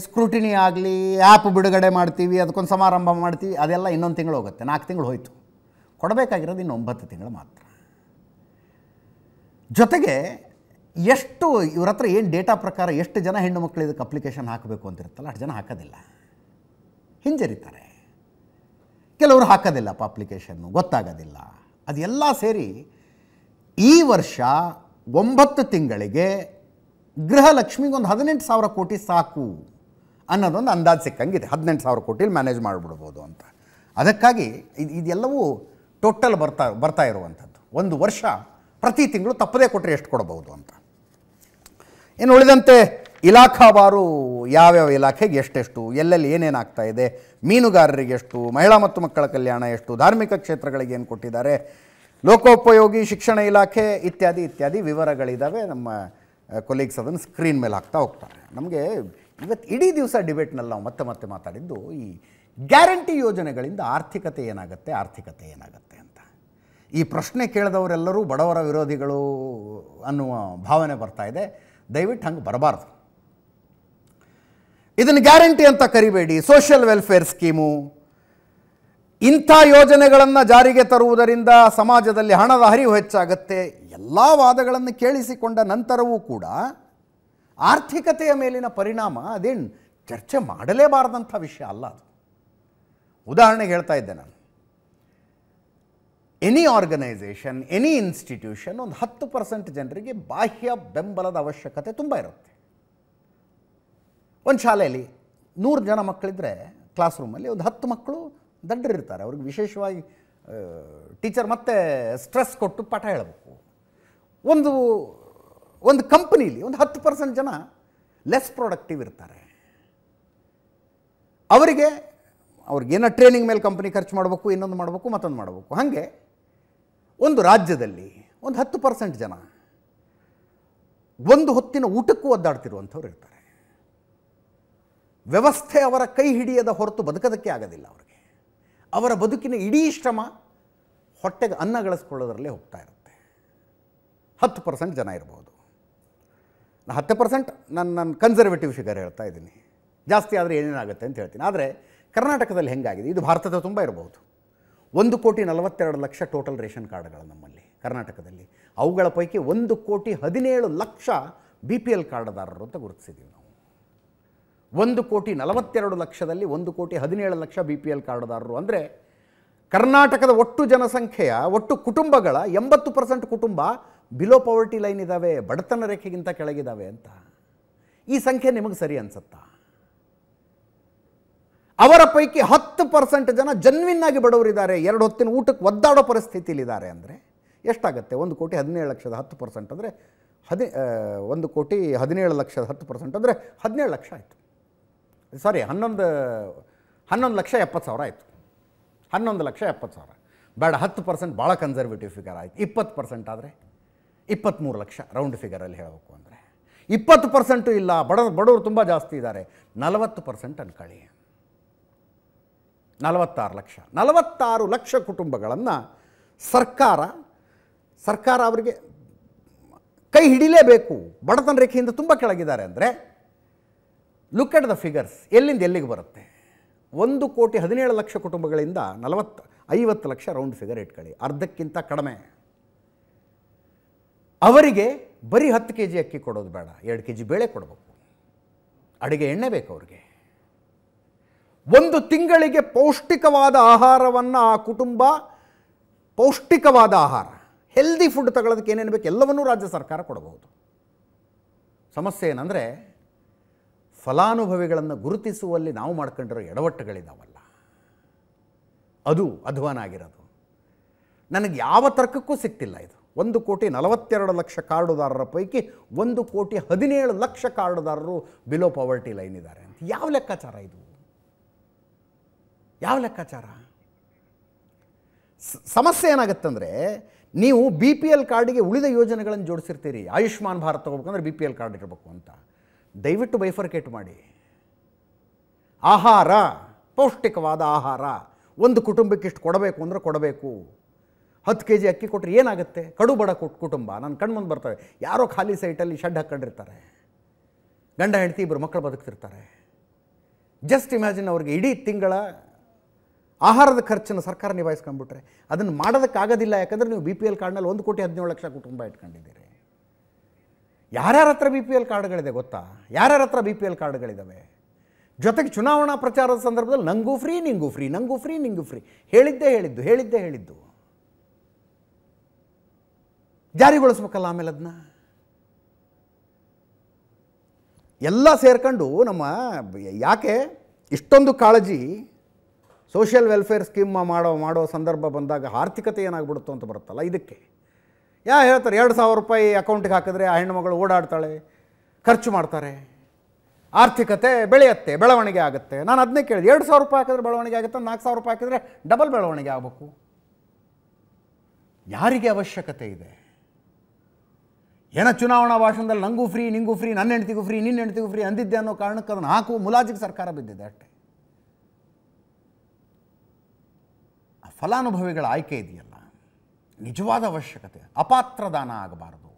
A: ಸ್ಕ್ರೂಟಿನಿ ಆಗಲಿ ಆ್ಯಪ್ ಬಿಡುಗಡೆ ಮಾಡ್ತೀವಿ ಅದಕ್ಕೊಂದು ಸಮಾರಂಭ ಮಾಡ್ತೀವಿ ಅದೆಲ್ಲ ಇನ್ನೊಂದು ತಿಂಗಳು ಹೋಗುತ್ತೆ ನಾಲ್ಕು ತಿಂಗಳು ಹೋಯಿತು ಕೊಡಬೇಕಾಗಿರೋದು ಇನ್ನೊಂಬತ್ತು ತಿಂಗಳು ಮಾತ್ರ ಜೊತೆಗೆ ಎಷ್ಟು ಇವ್ರ ಹತ್ರ ಏನು ಡೇಟಾ ಪ್ರಕಾರ ಎಷ್ಟು ಜನ ಹೆಣ್ಣು ಮಕ್ಕಳು ಇದಕ್ಕೆ ಅಪ್ಲಿಕೇಶನ್ ಹಾಕಬೇಕು ಅಂತಿರ್ತಲ್ಲ ಅಷ್ಟು ಜನ ಹಾಕೋದಿಲ್ಲ ಹಿಂಜರಿತಾರೆ ಕೆಲವರು ಹಾಕೋದಿಲ್ಲಪ್ಪ ಅಪ್ಲಿಕೇಶನ್ನು ಗೊತ್ತಾಗೋದಿಲ್ಲ ಅದೆಲ್ಲ ಸೇರಿ ಈ ವರ್ಷ ಒಂಬತ್ತು ತಿಂಗಳಿಗೆ ಗೃಹಲಕ್ಷ್ಮಿಗೊಂದು ಹದಿನೆಂಟು ಸಾವಿರ ಕೋಟಿ ಸಾಕು ಅನ್ನೋದೊಂದು ಅಂದಾಜು ಸಿಕ್ಕಂಗಿದೆ ಹದಿನೆಂಟು ಸಾವಿರ ಕೋಟಿಲಿ ಮ್ಯಾನೇಜ್ ಮಾಡಿಬಿಡ್ಬೋದು ಅಂತ ಅದಕ್ಕಾಗಿ ಇದು ಇದೆಲ್ಲವೂ ಟೋಟಲ್ ಬರ್ತಾ ಬರ್ತಾ ಇರುವಂಥದ್ದು ಒಂದು ವರ್ಷ ಪ್ರತಿ ತಿಂಗಳು ತಪ್ಪದೇ ಕೊಟ್ಟರೆ ಎಷ್ಟು ಕೊಡಬಹುದು ಅಂತ ಇನ್ನು ಉಳಿದಂತೆ ಇಲಾಖಾವಾರು ಯಾವ್ಯಾವ ಇಲಾಖೆಗೆ ಎಷ್ಟೆಷ್ಟು ಎಲ್ಲೆಲ್ಲಿ ಏನೇನಾಗ್ತಾ ಇದೆ ಮೀನುಗಾರರಿಗೆ ಎಷ್ಟು ಮಹಿಳಾ ಮತ್ತು ಮಕ್ಕಳ ಕಲ್ಯಾಣ ಎಷ್ಟು ಧಾರ್ಮಿಕ ಕ್ಷೇತ್ರಗಳಿಗೆ ಏನು ಕೊಟ್ಟಿದ್ದಾರೆ ಲೋಕೋಪಯೋಗಿ ಶಿಕ್ಷಣ ಇಲಾಖೆ ಇತ್ಯಾದಿ ಇತ್ಯಾದಿ ವಿವರಗಳಿದ್ದಾವೆ ನಮ್ಮ ಕೊಲೀಗ್ಸ್ ಅದನ್ನು ಸ್ಕ್ರೀನ್ ಮೇಲೆ ಹಾಕ್ತಾ ಹೋಗ್ತಾರೆ ನಮಗೆ ಇವತ್ತು ಇಡೀ ದಿವಸ ಡಿಬೇಟ್ನಲ್ಲಿ ನಾವು ಮತ್ತೆ ಮತ್ತೆ ಮಾತಾಡಿದ್ದು ಈ ಗ್ಯಾರಂಟಿ ಯೋಜನೆಗಳಿಂದ ಆರ್ಥಿಕತೆ ಏನಾಗುತ್ತೆ ಆರ್ಥಿಕತೆ ಏನಾಗುತ್ತೆ ಅಂತ ಈ ಪ್ರಶ್ನೆ ಕೇಳಿದವರೆಲ್ಲರೂ ಬಡವರ ವಿರೋಧಿಗಳು ಅನ್ನುವ ಭಾವನೆ ಬರ್ತಾ ಇದೆ ದಯವಿಟ್ಟು ಹಂಗೆ ಬರಬಾರ್ದು ಇದನ್ನು ಗ್ಯಾರಂಟಿ ಅಂತ ಕರಿಬೇಡಿ ಸೋಷಿಯಲ್ ವೆಲ್ಫೇರ್ ಸ್ಕೀಮು ಇಂಥ ಯೋಜನೆಗಳನ್ನು ಜಾರಿಗೆ ತರುವುದರಿಂದ ಸಮಾಜದಲ್ಲಿ ಹಣದ ಹರಿವು ಹೆಚ್ಚಾಗುತ್ತೆ ಎಲ್ಲ ವಾದಗಳನ್ನು ಕೇಳಿಸಿಕೊಂಡ ನಂತರವೂ ಕೂಡ ಆರ್ಥಿಕತೆಯ ಮೇಲಿನ ಪರಿಣಾಮ ಅದೇನು ಚರ್ಚೆ ಮಾಡಲೇಬಾರದಂಥ ವಿಷಯ ಅಲ್ಲ ಅದು ಉದಾಹರಣೆಗೆ ಹೇಳ್ತಾ ಇದ್ದೆ ನಾನು ಎನಿ ಆರ್ಗನೈಸೇಷನ್ ಎನಿ ಇನ್ಸ್ಟಿಟ್ಯೂಷನ್ ಒಂದು ಹತ್ತು ಪರ್ಸೆಂಟ್ ಜನರಿಗೆ ಬಾಹ್ಯ ಬೆಂಬಲದ ಅವಶ್ಯಕತೆ ತುಂಬ ಇರುತ್ತೆ ಒಂದು ಶಾಲೆಯಲ್ಲಿ ನೂರು ಜನ ಮಕ್ಕಳಿದ್ದರೆ ಕ್ಲಾಸ್ ರೂಮಲ್ಲಿ ಒಂದು ಹತ್ತು ಮಕ್ಕಳು ದಡ್ಡರಿರ್ತಾರೆ ಅವ್ರಿಗೆ ವಿಶೇಷವಾಗಿ ಟೀಚರ್ ಮತ್ತೆ ಸ್ಟ್ರೆಸ್ ಕೊಟ್ಟು ಪಾಠ ಹೇಳಬೇಕು ಒಂದು ಒಂದು ಕಂಪ್ನೀಲಿ ಒಂದು ಹತ್ತು ಪರ್ಸೆಂಟ್ ಜನ ಲೆಸ್ ಪ್ರೊಡಕ್ಟಿವ್ ಇರ್ತಾರೆ ಅವರಿಗೆ ಅವ್ರಿಗೇನೋ ಟ್ರೈನಿಂಗ್ ಮೇಲೆ ಕಂಪ್ನಿ ಖರ್ಚು ಮಾಡಬೇಕು ಇನ್ನೊಂದು ಮಾಡಬೇಕು ಮತ್ತೊಂದು ಮಾಡಬೇಕು ಹಾಗೆ ಒಂದು ರಾಜ್ಯದಲ್ಲಿ ಒಂದು ಹತ್ತು ಪರ್ಸೆಂಟ್ ಜನ ಒಂದು ಹೊತ್ತಿನ ಊಟಕ್ಕೂ ಒದ್ದಾಡ್ತಿರುವಂಥವ್ರು ಇರ್ತಾರೆ ವ್ಯವಸ್ಥೆ ಅವರ ಕೈ ಹಿಡಿಯದ ಹೊರತು ಬದುಕೋದಕ್ಕೆ ಆಗೋದಿಲ್ಲ ಅವರಿಗೆ ಅವರ ಬದುಕಿನ ಇಡೀ ಶ್ರಮ ಹೊಟ್ಟೆಗೆ ಅನ್ನ ಗಳಿಸ್ಕೊಳ್ಳೋದ್ರಲ್ಲೇ ಹೋಗ್ತಾ ಇರುತ್ತೆ ಹತ್ತು ಪರ್ಸೆಂಟ್ ಜನ ಇರ್ಬೋದು ನಾನು ಹತ್ತು ಪರ್ಸೆಂಟ್ ನಾನು ನನ್ನ ಕನ್ಸರ್ವೇಟಿವ್ ಫಿಗರ್ ಹೇಳ್ತಾ ಇದ್ದೀನಿ ಜಾಸ್ತಿ ಆದರೆ ಏನೇನಾಗುತ್ತೆ ಅಂತ ಹೇಳ್ತೀನಿ ಆದರೆ ಕರ್ನಾಟಕದಲ್ಲಿ ಹೆಂಗಾಗಿದೆ ಇದು ಭಾರತದ ತುಂಬ ಇರಬಹುದು ಒಂದು ಕೋಟಿ ನಲವತ್ತೆರಡು ಲಕ್ಷ ಟೋಟಲ್ ರೇಷನ್ ಕಾರ್ಡ್ಗಳು ನಮ್ಮಲ್ಲಿ ಕರ್ನಾಟಕದಲ್ಲಿ ಅವುಗಳ ಪೈಕಿ ಒಂದು ಕೋಟಿ ಹದಿನೇಳು ಲಕ್ಷ ಬಿ ಪಿ ಎಲ್ ಕಾರ್ಡ್ದಾರರು ಅಂತ ಗುರುತಿಸಿದ್ದೀವಿ ನಾವು ಒಂದು ಕೋಟಿ ನಲವತ್ತೆರಡು ಲಕ್ಷದಲ್ಲಿ ಒಂದು ಕೋಟಿ ಹದಿನೇಳು ಲಕ್ಷ ಬಿ ಪಿ ಎಲ್ ಕಾರ್ಡ್ದಾರರು ಅಂದರೆ ಕರ್ನಾಟಕದ ಒಟ್ಟು ಜನಸಂಖ್ಯೆಯ ಒಟ್ಟು ಕುಟುಂಬಗಳ ಎಂಬತ್ತು ಪರ್ಸೆಂಟ್ ಕುಟುಂಬ ಬಿಲೋ ಪವರ್ಟಿ ಲೈನ್ ಇದ್ದಾವೆ ಬಡತನ ರೇಖೆಗಿಂತ ಕೆಳಗಿದ್ದಾವೆ ಅಂತ ಈ ಸಂಖ್ಯೆ ನಿಮಗೆ ಸರಿ ಅನಿಸುತ್ತಾ ಅವರ ಪೈಕಿ ಹತ್ತು ಪರ್ಸೆಂಟ್ ಜನ ಜನ್ವಿನ್ನಾಗಿ ಬಡವರಿದ್ದಾರೆ ಎರಡು ಹೊತ್ತಿನ ಊಟಕ್ಕೆ ಒದ್ದಾಡೋ ಇದ್ದಾರೆ ಅಂದರೆ ಎಷ್ಟಾಗುತ್ತೆ ಒಂದು ಕೋಟಿ ಹದಿನೇಳು ಲಕ್ಷದ ಹತ್ತು ಪರ್ಸೆಂಟ್ ಅಂದರೆ ಹದಿ ಒಂದು ಕೋಟಿ ಹದಿನೇಳು ಲಕ್ಷದ ಹತ್ತು ಪರ್ಸೆಂಟ್ ಅಂದರೆ ಹದಿನೇಳು ಲಕ್ಷ ಆಯಿತು ಸಾರಿ ಹನ್ನೊಂದು ಹನ್ನೊಂದು ಲಕ್ಷ ಎಪ್ಪತ್ತು ಸಾವಿರ ಆಯಿತು ಹನ್ನೊಂದು ಲಕ್ಷ ಎಪ್ಪತ್ತು ಸಾವಿರ ಬೇಡ ಹತ್ತು ಪರ್ಸೆಂಟ್ ಭಾಳ ಕನ್ಸರ್ವೇಟಿವ್ ಫಿಗರ್ ಆಯಿತು ಇಪ್ಪತ್ತು ಪರ್ಸೆಂಟ್ ಆದರೆ ಇಪ್ಪತ್ತ್ಮೂರು ಲಕ್ಷ ರೌಂಡ್ ಫಿಗರಲ್ಲಿ ಹೇಳಬೇಕು ಅಂದರೆ ಇಪ್ಪತ್ತು ಪರ್ಸೆಂಟು ಇಲ್ಲ ಬಡ ಬಡವರು ತುಂಬ ಜಾಸ್ತಿ ಇದ್ದಾರೆ ನಲವತ್ತು ಪರ್ಸೆಂಟ್ ಅನ್ಕೊಳ್ಳಿ ನಲವತ್ತಾರು ಲಕ್ಷ ನಲವತ್ತಾರು ಲಕ್ಷ ಕುಟುಂಬಗಳನ್ನು ಸರ್ಕಾರ ಸರ್ಕಾರ ಅವರಿಗೆ ಕೈ ಹಿಡಿಲೇಬೇಕು ಬಡತನ ರೇಖೆಯಿಂದ ತುಂಬ ಕೆಳಗಿದ್ದಾರೆ ಅಂದರೆ ಲುಕ್ ಅಟ್ ದ ಫಿಗರ್ಸ್ ಎಲ್ಲಿಂದ ಎಲ್ಲಿಗೆ ಬರುತ್ತೆ ಒಂದು ಕೋಟಿ ಹದಿನೇಳು ಲಕ್ಷ ಕುಟುಂಬಗಳಿಂದ ನಲವತ್ತು ಐವತ್ತು ಲಕ್ಷ ರೌಂಡ್ ಫಿಗರ್ ಇಟ್ಕೊಳ್ಳಿ ಅರ್ಧಕ್ಕಿಂತ ಕಡಿಮೆ ಅವರಿಗೆ ಬರೀ ಹತ್ತು ಕೆ ಜಿ ಅಕ್ಕಿ ಕೊಡೋದು ಬೇಡ ಎರಡು ಕೆ ಜಿ ಬೇಳೆ ಕೊಡಬೇಕು ಅಡುಗೆ ಎಣ್ಣೆ ಬೇಕು ಅವ್ರಿಗೆ ಒಂದು ತಿಂಗಳಿಗೆ ಪೌಷ್ಟಿಕವಾದ ಆಹಾರವನ್ನು ಆ ಕುಟುಂಬ ಪೌಷ್ಟಿಕವಾದ ಆಹಾರ ಹೆಲ್ದಿ ಫುಡ್ ತಗೊಳ್ಳೋದಕ್ಕೆ ಏನೇನು ಬೇಕು ಎಲ್ಲವನ್ನೂ ರಾಜ್ಯ ಸರ್ಕಾರ ಕೊಡಬಹುದು ಸಮಸ್ಯೆ ಏನಂದರೆ ಫಲಾನುಭವಿಗಳನ್ನು ಗುರುತಿಸುವಲ್ಲಿ ನಾವು ಮಾಡ್ಕೊಂಡಿರೋ ಎಡವಟ್ಟುಗಳಿದಾವಲ್ಲ ಅದು ಅಧ್ವಾನ ಆಗಿರೋದು ನನಗೆ ಯಾವ ತರ್ಕಕ್ಕೂ ಸಿಕ್ತಿಲ್ಲ ಇದು ಒಂದು ಕೋಟಿ ನಲವತ್ತೆರಡು ಲಕ್ಷ ಕಾರ್ಡುದಾರರ ಪೈಕಿ ಒಂದು ಕೋಟಿ ಹದಿನೇಳು ಲಕ್ಷ ಕಾರ್ಡುದಾರರು ಬಿಲೋ ಪಾವರ್ಟಿ ಲೈನ್ ಇದ್ದಾರೆ ಅಂತ ಯಾವ ಲೆಕ್ಕಾಚಾರ ಇದು ಯಾವ ಲೆಕ್ಕಾಚಾರ ಸಮಸ್ಯೆ ಏನಾಗುತ್ತಂದರೆ ನೀವು ಬಿ ಪಿ ಎಲ್ ಕಾರ್ಡಿಗೆ ಉಳಿದ ಯೋಜನೆಗಳನ್ನು ಜೋಡಿಸಿರ್ತೀರಿ ಆಯುಷ್ಮಾನ್ ಭಾರತ್ ತೊಗೋಬೇಕಂದ್ರೆ ಬಿ ಪಿ ಎಲ್ ಕಾರ್ಡ್ ಇರಬೇಕು ಅಂತ ದಯವಿಟ್ಟು ಬೈಫರ್ಕೇಟ್ ಮಾಡಿ ಆಹಾರ ಪೌಷ್ಟಿಕವಾದ ಆಹಾರ ಒಂದು ಕುಟುಂಬಕ್ಕೆ ಕೊಡಬೇಕು ಅಂದರೆ ಕೊಡಬೇಕು ಹತ್ತು ಕೆ ಜಿ ಅಕ್ಕಿ ಕೊಟ್ಟರೆ ಏನಾಗುತ್ತೆ ಕಡು ಬಡ ಕುಟುಂಬ ನನ್ನ ಮುಂದೆ ಬರ್ತವೆ ಯಾರೋ ಖಾಲಿ ಸೈಟಲ್ಲಿ ಶೆಡ್ ಹಾಕ್ಕೊಂಡಿರ್ತಾರೆ ಗಂಡ ಹೆಂಡತಿ ಇಬ್ಬರು ಮಕ್ಕಳು ಬದುಕ್ತಿರ್ತಾರೆ ಜಸ್ಟ್ ಇಮ್ಯಾಜಿನ್ ಅವ್ರಿಗೆ ಇಡೀ ತಿಂಗಳ ಆಹಾರದ ಖರ್ಚನ್ನು ಸರ್ಕಾರ ನಿಭಾಯಿಸ್ಕೊಂಡ್ಬಿಟ್ರೆ ಅದನ್ನು ಮಾಡೋದಕ್ಕಾಗೋದಿಲ್ಲ ಯಾಕಂದರೆ ನೀವು ಬಿ ಪಿ ಎಲ್ ಕಾರ್ಡ್ನಲ್ಲಿ ಒಂದು ಕೋಟಿ ಹದಿನೇಳು ಲಕ್ಷ ಕುಟುಂಬ ಇಟ್ಕೊಂಡಿದ್ದೀರಿ ಯಾರ್ಯಾರ ಹತ್ರ ಬಿ ಪಿ ಎಲ್ ಕಾರ್ಡ್ಗಳಿದೆ ಗೊತ್ತಾ ಯಾರ್ಯಾರ ಹತ್ರ ಬಿ ಪಿ ಎಲ್ ಕಾರ್ಡ್ಗಳಿದ್ದಾವೆ ಜೊತೆಗೆ ಚುನಾವಣಾ ಪ್ರಚಾರದ ಸಂದರ್ಭದಲ್ಲಿ ನಂಗೂ ಫ್ರೀ ನಿಂಗೂ ಫ್ರೀ ನಂಗೂ ಫ್ರೀ ನಿಂಗೂ ಫ್ರೀ ಹೇಳಿದ್ದೇ ಹೇಳಿದ್ದು ಹೇಳಿದ್ದೇ ಹೇಳಿದ್ದು ಜಾರಿಗೊಳಿಸ್ಬೇಕಲ್ಲ ಆಮೇಲೆ ಅದನ್ನ ಎಲ್ಲ ಸೇರ್ಕೊಂಡು ನಮ್ಮ ಯಾಕೆ ಇಷ್ಟೊಂದು ಕಾಳಜಿ ಸೋಷಿಯಲ್ ವೆಲ್ಫೇರ್ ಸ್ಕೀಮ್ ಮಾಡೋ ಮಾಡೋ ಸಂದರ್ಭ ಬಂದಾಗ ಆರ್ಥಿಕತೆ ಏನಾಗ್ಬಿಡುತ್ತೋ ಅಂತ ಬರುತ್ತಲ್ಲ ಇದಕ್ಕೆ ಯಾ ಹೇಳ್ತಾರೆ ಎರಡು ಸಾವಿರ ರೂಪಾಯಿ ಅಕೌಂಟಿಗೆ ಹಾಕಿದ್ರೆ ಆ ಮಗಳು ಓಡಾಡ್ತಾಳೆ ಖರ್ಚು ಮಾಡ್ತಾರೆ ಆರ್ಥಿಕತೆ ಬೆಳೆಯುತ್ತೆ ಬೆಳವಣಿಗೆ ಆಗುತ್ತೆ ನಾನು ಅದನ್ನೇ ಕೇಳಿದೆ ಎರಡು ಸಾವಿರ ರೂಪಾಯಿ ಹಾಕಿದ್ರೆ ಬೆಳವಣಿಗೆ ಆಗುತ್ತೆ ನಾಲ್ಕು ಸಾವಿರ ರೂಪಾಯಿ ಹಾಕಿದ್ರೆ ಡಬಲ್ ಬೆಳವಣಿಗೆ ಆಗಬೇಕು ಯಾರಿಗೆ ಅವಶ್ಯಕತೆ ಇದೆ ಏನೋ ಚುನಾವಣಾ ಭಾಷಣದಲ್ಲಿ ನಂಗೂ ಫ್ರೀ ನಿಂಗೂ ಫ್ರೀ ನನ್ನ ಹೆಂಡ್ತಿಗೂ ಫ್ರೀ ನಿನ್ನ ಹೆಂಡ್ತಿಗೂ ಫ್ರೀ ಅಂದಿದ್ದೆ ಅನ್ನೋ ಕಾರಣಕ್ಕೆ ಅದನ್ನು ಹಾಕು ಮುಲಾಜಿಗೆ ಸರ್ಕಾರ ಬಿದ್ದಿದೆ ಅಷ್ಟೇ ಫಲಾನುಭವಿಗಳ ಆಯ್ಕೆ ಇದೆಯಲ್ಲ ನಿಜವಾದ ಅವಶ್ಯಕತೆ ಅಪಾತ್ರದಾನ ದಾನ ಆಗಬಾರದು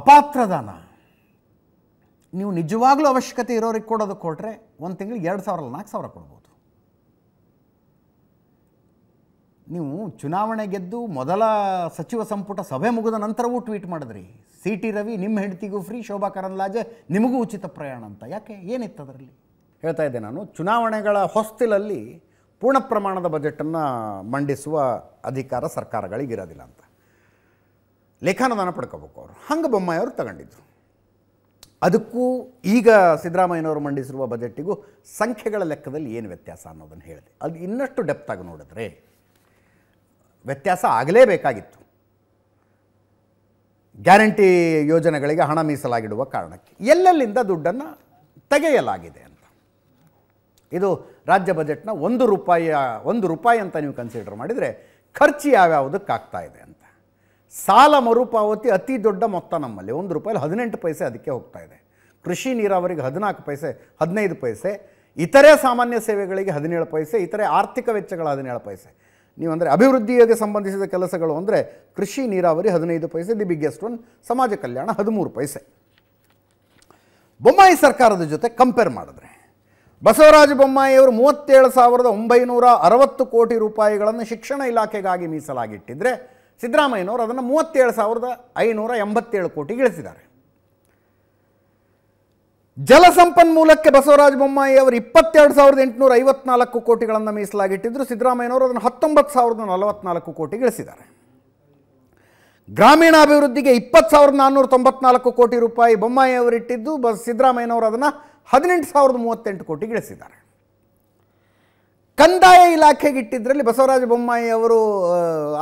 A: ಅಪಾತ್ರ ನೀವು ನಿಜವಾಗ್ಲೂ ಅವಶ್ಯಕತೆ ಇರೋರಿಗೆ ಕೊಡೋದು ಕೊಟ್ಟರೆ ಒಂದು ತಿಂಗಳಿಗೆ ಎರಡು ಸಾವಿರ ನಾಲ್ಕು ಸಾವಿರ ಕೊಡ್ಬೋದು ನೀವು ಚುನಾವಣೆ ಗೆದ್ದು ಮೊದಲ ಸಚಿವ ಸಂಪುಟ ಸಭೆ ಮುಗಿದ ನಂತರವೂ ಟ್ವೀಟ್ ಮಾಡಿದ್ರಿ ಸಿ ಟಿ ರವಿ ನಿಮ್ಮ ಹೆಂಡತಿಗೂ ಫ್ರೀ ಶೋಭಾ ಕರಂದ್ಲಾಜೆ ನಿಮಗೂ ಉಚಿತ ಪ್ರಯಾಣ ಅಂತ ಯಾಕೆ ಏನಿತ್ತು ಅದರಲ್ಲಿ ಹೇಳ್ತಾ ಇದ್ದೆ ನಾನು ಚುನಾವಣೆಗಳ ಹೊಸ್ತಿಲಲ್ಲಿ ಪೂರ್ಣ ಪ್ರಮಾಣದ ಬಜೆಟನ್ನು ಮಂಡಿಸುವ ಅಧಿಕಾರ ಸರ್ಕಾರಗಳಿಗಿರೋದಿಲ್ಲ ಅಂತ ಲೇಖಾನುದಾನ ಪಡ್ಕೋಬೇಕು ಅವರು ಹಂಗೆ ಬೊಮ್ಮಾಯಿಯವರು ತಗೊಂಡಿದ್ರು ಅದಕ್ಕೂ ಈಗ ಸಿದ್ದರಾಮಯ್ಯನವರು ಮಂಡಿಸಿರುವ ಬಜೆಟ್ಟಿಗೂ ಸಂಖ್ಯೆಗಳ ಲೆಕ್ಕದಲ್ಲಿ ಏನು ವ್ಯತ್ಯಾಸ ಅನ್ನೋದನ್ನು ಹೇಳಿದೆ ಅದು ಇನ್ನಷ್ಟು ಡೆಪ್ತಾಗಿ ನೋಡಿದ್ರೆ ವ್ಯತ್ಯಾಸ ಆಗಲೇಬೇಕಾಗಿತ್ತು ಗ್ಯಾರಂಟಿ ಯೋಜನೆಗಳಿಗೆ ಹಣ ಮೀಸಲಾಗಿಡುವ ಕಾರಣಕ್ಕೆ ಎಲ್ಲೆಲ್ಲಿಂದ ದುಡ್ಡನ್ನು ತೆಗೆಯಲಾಗಿದೆ ಇದು ರಾಜ್ಯ ಬಜೆಟ್ನ ಒಂದು ರೂಪಾಯಿಯ ಒಂದು ರೂಪಾಯಿ ಅಂತ ನೀವು ಕನ್ಸಿಡರ್ ಮಾಡಿದರೆ ಖರ್ಚು ಯಾವ್ಯಾವುದಕ್ಕಾಗ್ತಾ ಇದೆ ಅಂತ ಸಾಲ ಮರುಪಾವತಿ ಅತಿ ದೊಡ್ಡ ಮೊತ್ತ ನಮ್ಮಲ್ಲಿ ಒಂದು ರೂಪಾಯಲ್ಲಿ ಹದಿನೆಂಟು ಪೈಸೆ ಅದಕ್ಕೆ ಹೋಗ್ತಾ ಇದೆ ಕೃಷಿ ನೀರಾವರಿಗೆ ಹದಿನಾಲ್ಕು ಪೈಸೆ ಹದಿನೈದು ಪೈಸೆ ಇತರೆ ಸಾಮಾನ್ಯ ಸೇವೆಗಳಿಗೆ ಹದಿನೇಳು ಪೈಸೆ ಇತರೆ ಆರ್ಥಿಕ ವೆಚ್ಚಗಳ ಹದಿನೇಳು ಪೈಸೆ ನೀವು ಅಂದರೆ ಅಭಿವೃದ್ಧಿಗೆ ಸಂಬಂಧಿಸಿದ ಕೆಲಸಗಳು ಅಂದರೆ ಕೃಷಿ ನೀರಾವರಿ ಹದಿನೈದು ಪೈಸೆ ದಿ ಬಿಗ್ಗೆಸ್ಟ್ ಒನ್ ಸಮಾಜ ಕಲ್ಯಾಣ ಹದಿಮೂರು ಪೈಸೆ ಬೊಮ್ಮಾಯಿ ಸರ್ಕಾರದ ಜೊತೆ ಕಂಪೇರ್ ಮಾಡಿದ್ರೆ ಬಸವರಾಜ ಬೊಮ್ಮಾಯಿಯವರು ಮೂವತ್ತೇಳು ಸಾವಿರದ ಒಂಬೈನೂರ ಅರವತ್ತು ಕೋಟಿ ರೂಪಾಯಿಗಳನ್ನು ಶಿಕ್ಷಣ ಇಲಾಖೆಗಾಗಿ ಮೀಸಲಾಗಿಟ್ಟಿದ್ದರೆ ಸಿದ್ದರಾಮಯ್ಯನವರು ಅದನ್ನು ಮೂವತ್ತೇಳು ಸಾವಿರದ ಐನೂರ ಎಂಬತ್ತೇಳು ಕೋಟಿ ಗಳಿಸಿದ್ದಾರೆ ಜಲಸಂಪನ್ಮೂಲಕ್ಕೆ ಬಸವರಾಜ ಬೊಮ್ಮಾಯಿ ಅವರು ಇಪ್ಪತ್ತೆರಡು ಸಾವಿರದ ಎಂಟುನೂರ ಐವತ್ನಾಲ್ಕು ಕೋಟಿಗಳನ್ನು ಮೀಸಲಾಗಿಟ್ಟಿದ್ದರು ಸಿದ್ದರಾಮಯ್ಯನವರು ಅದನ್ನು ಹತ್ತೊಂಬತ್ತು ಸಾವಿರದ ನಲವತ್ನಾಲ್ಕು ಕೋಟಿ ಗಳಿಸಿದ್ದಾರೆ ಗ್ರಾಮೀಣಾಭಿವೃದ್ಧಿಗೆ ಇಪ್ಪತ್ತು ಸಾವಿರದ ನಾನ್ನೂರ ತೊಂಬತ್ನಾಲ್ಕು ಕೋಟಿ ರೂಪಾಯಿ ಬೊಮ್ಮಾಯಿ ಅವರಿಟ್ಟಿದ್ದು ಬ ಸಿದ್ದರಾಮಯ್ಯನವರು ಅದನ್ನು ಹದಿನೆಂಟು ಸಾವಿರದ ಮೂವತ್ತೆಂಟು ಕೋಟಿ ಗಳಿಸಿದ್ದಾರೆ ಕಂದಾಯ ಇಲಾಖೆಗೆ ಇಟ್ಟಿದ್ದರಲ್ಲಿ ಬಸವರಾಜ ಬೊಮ್ಮಾಯಿ ಅವರು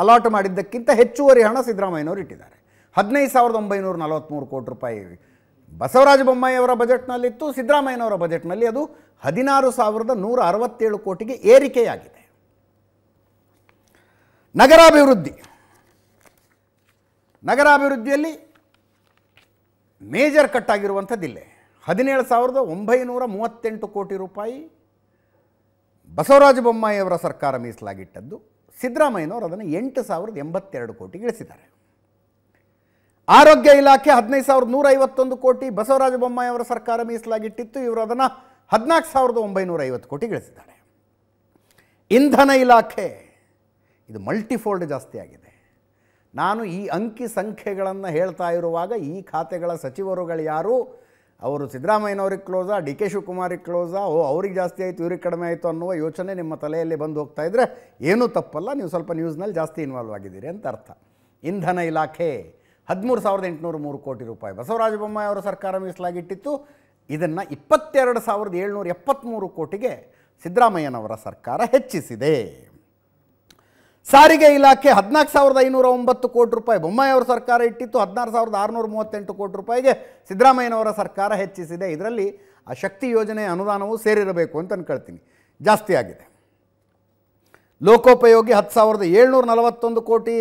A: ಅಲಾಟ್ ಮಾಡಿದ್ದಕ್ಕಿಂತ ಹೆಚ್ಚುವರಿ ಹಣ ಸಿದ್ದರಾಮಯ್ಯನವರು ಇಟ್ಟಿದ್ದಾರೆ ಹದಿನೈದು ಸಾವಿರದ ಒಂಬೈನೂರ ನಲವತ್ತ್ಮೂರು ಕೋಟಿ ರೂಪಾಯಿ ಬಸವರಾಜ ಬೊಮ್ಮಾಯಿ ಅವರ ಬಜೆಟ್ನಲ್ಲಿತ್ತು ಸಿದ್ದರಾಮಯ್ಯನವರ ಬಜೆಟ್ನಲ್ಲಿ ಅದು ಹದಿನಾರು ಸಾವಿರದ ನೂರ ಅರವತ್ತೇಳು ಕೋಟಿಗೆ ಏರಿಕೆಯಾಗಿದೆ ನಗರಾಭಿವೃದ್ಧಿ ನಗರಾಭಿವೃದ್ಧಿಯಲ್ಲಿ ಮೇಜರ್ ಕಟ್ ಆಗಿರುವಂಥದ್ದಿಲ್ಲೇ ಹದಿನೇಳು ಸಾವಿರದ ಒಂಬೈನೂರ ಮೂವತ್ತೆಂಟು ಕೋಟಿ ರೂಪಾಯಿ ಬಸವರಾಜ ಬೊಮ್ಮಾಯಿಯವರ ಸರ್ಕಾರ ಮೀಸಲಾಗಿಟ್ಟದ್ದು ಸಿದ್ದರಾಮಯ್ಯನವರು ಅದನ್ನು ಎಂಟು ಸಾವಿರದ ಎಂಬತ್ತೆರಡು ಕೋಟಿ ಇಳಿಸಿದ್ದಾರೆ ಆರೋಗ್ಯ ಇಲಾಖೆ ಹದಿನೈದು ಸಾವಿರದ ನೂರ ಐವತ್ತೊಂದು ಕೋಟಿ ಬಸವರಾಜ ಬೊಮ್ಮಾಯಿಯವರ ಸರ್ಕಾರ ಮೀಸಲಾಗಿಟ್ಟಿತ್ತು ಇವರು ಅದನ್ನು ಹದಿನಾಲ್ಕು ಸಾವಿರದ ಒಂಬೈನೂರ ಐವತ್ತು ಕೋಟಿ ಗಳಿಸಿದ್ದಾರೆ ಇಂಧನ ಇಲಾಖೆ ಇದು ಮಲ್ಟಿಫೋಲ್ಡ್ ಜಾಸ್ತಿ ಆಗಿದೆ ನಾನು ಈ ಅಂಕಿ ಸಂಖ್ಯೆಗಳನ್ನು ಹೇಳ್ತಾ ಇರುವಾಗ ಈ ಖಾತೆಗಳ ಸಚಿವರುಗಳು ಯಾರು ಅವರು ಸಿದ್ದರಾಮಯ್ಯನವ್ರಿಗೆ ಕ್ಲೋಸಾ ಡಿ ಕೆ ಶಿವಕುಮಾರಿಗೆ ಕ್ಲೋಸಾ ಓ ಅವ್ರಿಗೆ ಜಾಸ್ತಿ ಆಯಿತು ಇವ್ರಿಗೆ ಕಡಿಮೆ ಆಯಿತು ಅನ್ನುವ ಯೋಚನೆ ನಿಮ್ಮ ತಲೆಯಲ್ಲಿ ಬಂದು ಹೋಗ್ತಾ ಇದ್ದರೆ ಏನೂ ತಪ್ಪಲ್ಲ ನೀವು ಸ್ವಲ್ಪ ನ್ಯೂಸ್ನಲ್ಲಿ ಜಾಸ್ತಿ ಇನ್ವಾಲ್ವ್ ಆಗಿದ್ದೀರಿ ಅಂತ ಅರ್ಥ ಇಂಧನ ಇಲಾಖೆ ಹದಿಮೂರು ಸಾವಿರದ ಎಂಟುನೂರು ಮೂರು ಕೋಟಿ ರೂಪಾಯಿ ಬಸವರಾಜ ಬೊಮ್ಮಾಯಿ ಅವರ ಸರ್ಕಾರ ಮೀಸಲಾಗಿಟ್ಟಿತ್ತು ಇದನ್ನು ಇಪ್ಪತ್ತೆರಡು ಸಾವಿರದ ಏಳ್ನೂರ ಎಪ್ಪತ್ತ್ಮೂರು ಕೋಟಿಗೆ ಸಿದ್ದರಾಮಯ್ಯನವರ ಸರ್ಕಾರ ಹೆಚ್ಚಿಸಿದೆ ಸಾರಿಗೆ ಇಲಾಖೆ ಹದಿನಾಲ್ಕು ಸಾವಿರದ ಐನೂರ ಒಂಬತ್ತು ಕೋಟಿ ರೂಪಾಯಿ ಬೊಮ್ಮಾಯಿಯವರ ಸರ್ಕಾರ ಇಟ್ಟಿತ್ತು ಹದಿನಾರು ಸಾವಿರದ ಆರುನೂರ ಮೂವತ್ತೆಂಟು ಕೋಟಿ ರೂಪಾಯಿಗೆ ಸಿದ್ದರಾಮಯ್ಯನವರ ಸರ್ಕಾರ ಹೆಚ್ಚಿಸಿದೆ ಇದರಲ್ಲಿ ಆ ಶಕ್ತಿ ಯೋಜನೆ ಅನುದಾನವು ಸೇರಿರಬೇಕು ಅಂತ ಅನ್ಕೊಳ್ತೀನಿ ಜಾಸ್ತಿ ಆಗಿದೆ ಲೋಕೋಪಯೋಗಿ ಹತ್ತು ಸಾವಿರದ ಏಳ್ನೂರ ನಲವತ್ತೊಂದು ಕೋಟಿ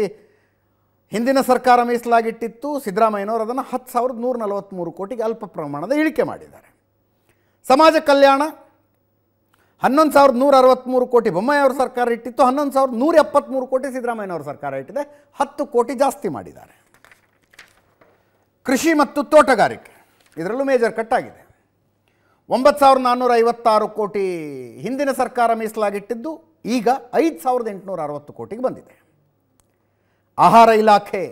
A: ಹಿಂದಿನ ಸರ್ಕಾರ ಮೀಸಲಾಗಿಟ್ಟಿತ್ತು ಸಿದ್ದರಾಮಯ್ಯನವರು ಅದನ್ನು ಹತ್ತು ಸಾವಿರದ ನೂರ ನಲವತ್ತ್ಮೂರು ಕೋಟಿಗೆ ಅಲ್ಪ ಪ್ರಮಾಣದ ಇಳಿಕೆ ಮಾಡಿದ್ದಾರೆ ಸಮಾಜ ಕಲ್ಯಾಣ ಹನ್ನೊಂದು ಸಾವಿರದ ನೂರ ಅರವತ್ತ್ಮೂರು ಕೋಟಿ ಬೊಮ್ಮಾಯಿಯವರ ಸರ್ಕಾರ ಇಟ್ಟಿತ್ತು ಹನ್ನೊಂದು ಸಾವಿರದ ನೂರ ಎಪ್ಪತ್ತ್ಮೂರು ಕೋಟಿ ಸಿದ್ದರಾಮಯ್ಯನವ್ರ ಸರ್ಕಾರ ಇಟ್ಟಿದೆ ಹತ್ತು ಕೋಟಿ ಜಾಸ್ತಿ ಮಾಡಿದ್ದಾರೆ ಕೃಷಿ ಮತ್ತು ತೋಟಗಾರಿಕೆ ಇದರಲ್ಲೂ ಮೇಜರ್ ಕಟ್ಟಾಗಿದೆ ಒಂಬತ್ತು ಸಾವಿರದ ನಾನ್ನೂರ ಐವತ್ತಾರು ಕೋಟಿ ಹಿಂದಿನ ಸರ್ಕಾರ ಮೀಸಲಾಗಿಟ್ಟಿದ್ದು ಈಗ ಐದು ಸಾವಿರದ ಎಂಟುನೂರ ಅರವತ್ತು ಕೋಟಿಗೆ ಬಂದಿದೆ ಆಹಾರ ಇಲಾಖೆ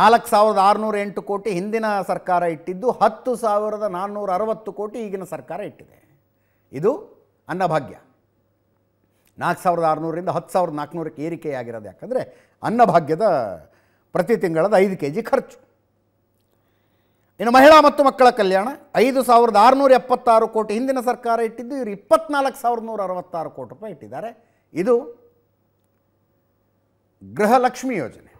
A: ನಾಲ್ಕು ಸಾವಿರದ ಆರುನೂರ ಎಂಟು ಕೋಟಿ ಹಿಂದಿನ ಸರ್ಕಾರ ಇಟ್ಟಿದ್ದು ಹತ್ತು ಸಾವಿರದ ನಾನ್ನೂರ ಅರವತ್ತು ಕೋಟಿ ಈಗಿನ ಸರ್ಕಾರ ಇಟ್ಟಿದೆ ಇದು ಅನ್ನಭಾಗ್ಯ ನಾಲ್ಕು ಸಾವಿರದ ಆರುನೂರರಿಂದ ಹತ್ತು ಸಾವಿರದ ನಾಲ್ಕುನೂರಕ್ಕೆ ಏರಿಕೆಯಾಗಿರೋದು ಯಾಕಂದರೆ ಅನ್ನಭಾಗ್ಯದ ಪ್ರತಿ ತಿಂಗಳದ ಐದು ಕೆ ಜಿ ಖರ್ಚು ಇನ್ನು ಮಹಿಳಾ ಮತ್ತು ಮಕ್ಕಳ ಕಲ್ಯಾಣ ಐದು ಸಾವಿರದ ಆರುನೂರ ಎಪ್ಪತ್ತಾರು ಕೋಟಿ ಹಿಂದಿನ ಸರ್ಕಾರ ಇಟ್ಟಿದ್ದು ಇವರು ಇಪ್ಪತ್ನಾಲ್ಕು ಸಾವಿರದ ನೂರ ಅರವತ್ತಾರು ಕೋಟಿ ರೂಪಾಯಿ ಇಟ್ಟಿದ್ದಾರೆ ಇದು ಗೃಹಲಕ್ಷ್ಮಿ ಯೋಜನೆ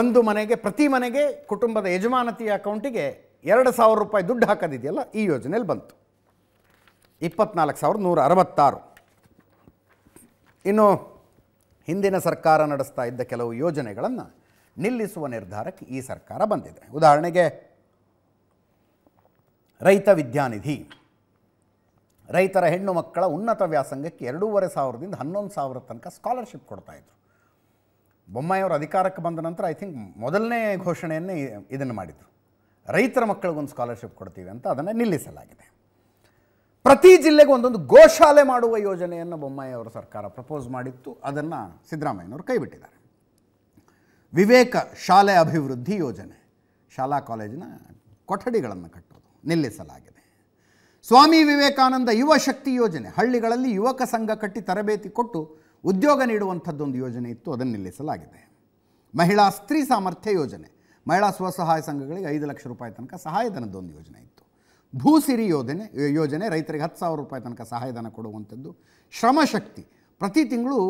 A: ಒಂದು ಮನೆಗೆ ಪ್ರತಿ ಮನೆಗೆ ಕುಟುಂಬದ ಯಜಮಾನತಿಯ ಅಕೌಂಟಿಗೆ ಎರಡು ಸಾವಿರ ರೂಪಾಯಿ ದುಡ್ಡು ಹಾಕೋದಿದೆಯಲ್ಲ ಈ ಯೋಜನೆಯಲ್ಲಿ ಬಂತು ಇಪ್ಪತ್ನಾಲ್ಕು ಸಾವಿರದ ನೂರ ಅರವತ್ತಾರು ಇನ್ನು ಹಿಂದಿನ ಸರ್ಕಾರ ನಡೆಸ್ತಾ ಇದ್ದ ಕೆಲವು ಯೋಜನೆಗಳನ್ನು ನಿಲ್ಲಿಸುವ ನಿರ್ಧಾರಕ್ಕೆ ಈ ಸರ್ಕಾರ ಬಂದಿದೆ ಉದಾಹರಣೆಗೆ ರೈತ ವಿದ್ಯಾನಿಧಿ ರೈತರ ಹೆಣ್ಣು ಮಕ್ಕಳ ಉನ್ನತ ವ್ಯಾಸಂಗಕ್ಕೆ ಎರಡೂವರೆ ಸಾವಿರದಿಂದ ಹನ್ನೊಂದು ಸಾವಿರ ತನಕ ಸ್ಕಾಲರ್ಶಿಪ್ ಕೊಡ್ತಾಯಿದ್ರು ಬೊಮ್ಮಾಯಿಯವರು ಅಧಿಕಾರಕ್ಕೆ ಬಂದ ನಂತರ ಐ ಥಿಂಕ್ ಮೊದಲನೇ ಘೋಷಣೆಯನ್ನೇ ಇದನ್ನು ಮಾಡಿದರು ರೈತರ ಮಕ್ಕಳಿಗೊಂದು ಸ್ಕಾಲರ್ಶಿಪ್ ಕೊಡ್ತೀವಿ ಅಂತ ಅದನ್ನು ನಿಲ್ಲಿಸಲಾಗಿದೆ ಪ್ರತಿ ಜಿಲ್ಲೆಗೂ ಒಂದೊಂದು ಗೋಶಾಲೆ ಮಾಡುವ ಯೋಜನೆಯನ್ನು ಬೊಮ್ಮಾಯಿ ಅವರ ಸರ್ಕಾರ ಪ್ರಪೋಸ್ ಮಾಡಿತ್ತು ಅದನ್ನು ಸಿದ್ದರಾಮಯ್ಯನವರು ಕೈಬಿಟ್ಟಿದ್ದಾರೆ ವಿವೇಕ ಶಾಲೆ ಅಭಿವೃದ್ಧಿ ಯೋಜನೆ ಶಾಲಾ ಕಾಲೇಜಿನ ಕೊಠಡಿಗಳನ್ನು ಕಟ್ಟೋದು ನಿಲ್ಲಿಸಲಾಗಿದೆ ಸ್ವಾಮಿ ವಿವೇಕಾನಂದ ಯುವ ಶಕ್ತಿ ಯೋಜನೆ ಹಳ್ಳಿಗಳಲ್ಲಿ ಯುವಕ ಸಂಘ ಕಟ್ಟಿ ತರಬೇತಿ ಕೊಟ್ಟು ಉದ್ಯೋಗ ನೀಡುವಂಥದ್ದೊಂದು ಯೋಜನೆ ಇತ್ತು ಅದನ್ನು ನಿಲ್ಲಿಸಲಾಗಿದೆ ಮಹಿಳಾ ಸ್ತ್ರೀ ಸಾಮರ್ಥ್ಯ ಯೋಜನೆ ಮಹಿಳಾ ಸ್ವಸಹಾಯ ಸಂಘಗಳಿಗೆ ಐದು ಲಕ್ಷ ರೂಪಾಯಿ ತನಕ ಒಂದು ಯೋಜನೆ ಇತ್ತು ಭೂಸಿರಿ ಯೋಜನೆ ಯೋಜನೆ ರೈತರಿಗೆ ಹತ್ತು ಸಾವಿರ ರೂಪಾಯಿ ತನಕ ಸಹಾಯಧನ ಕೊಡುವಂಥದ್ದು ಶ್ರಮಶಕ್ತಿ ಪ್ರತಿ ತಿಂಗಳು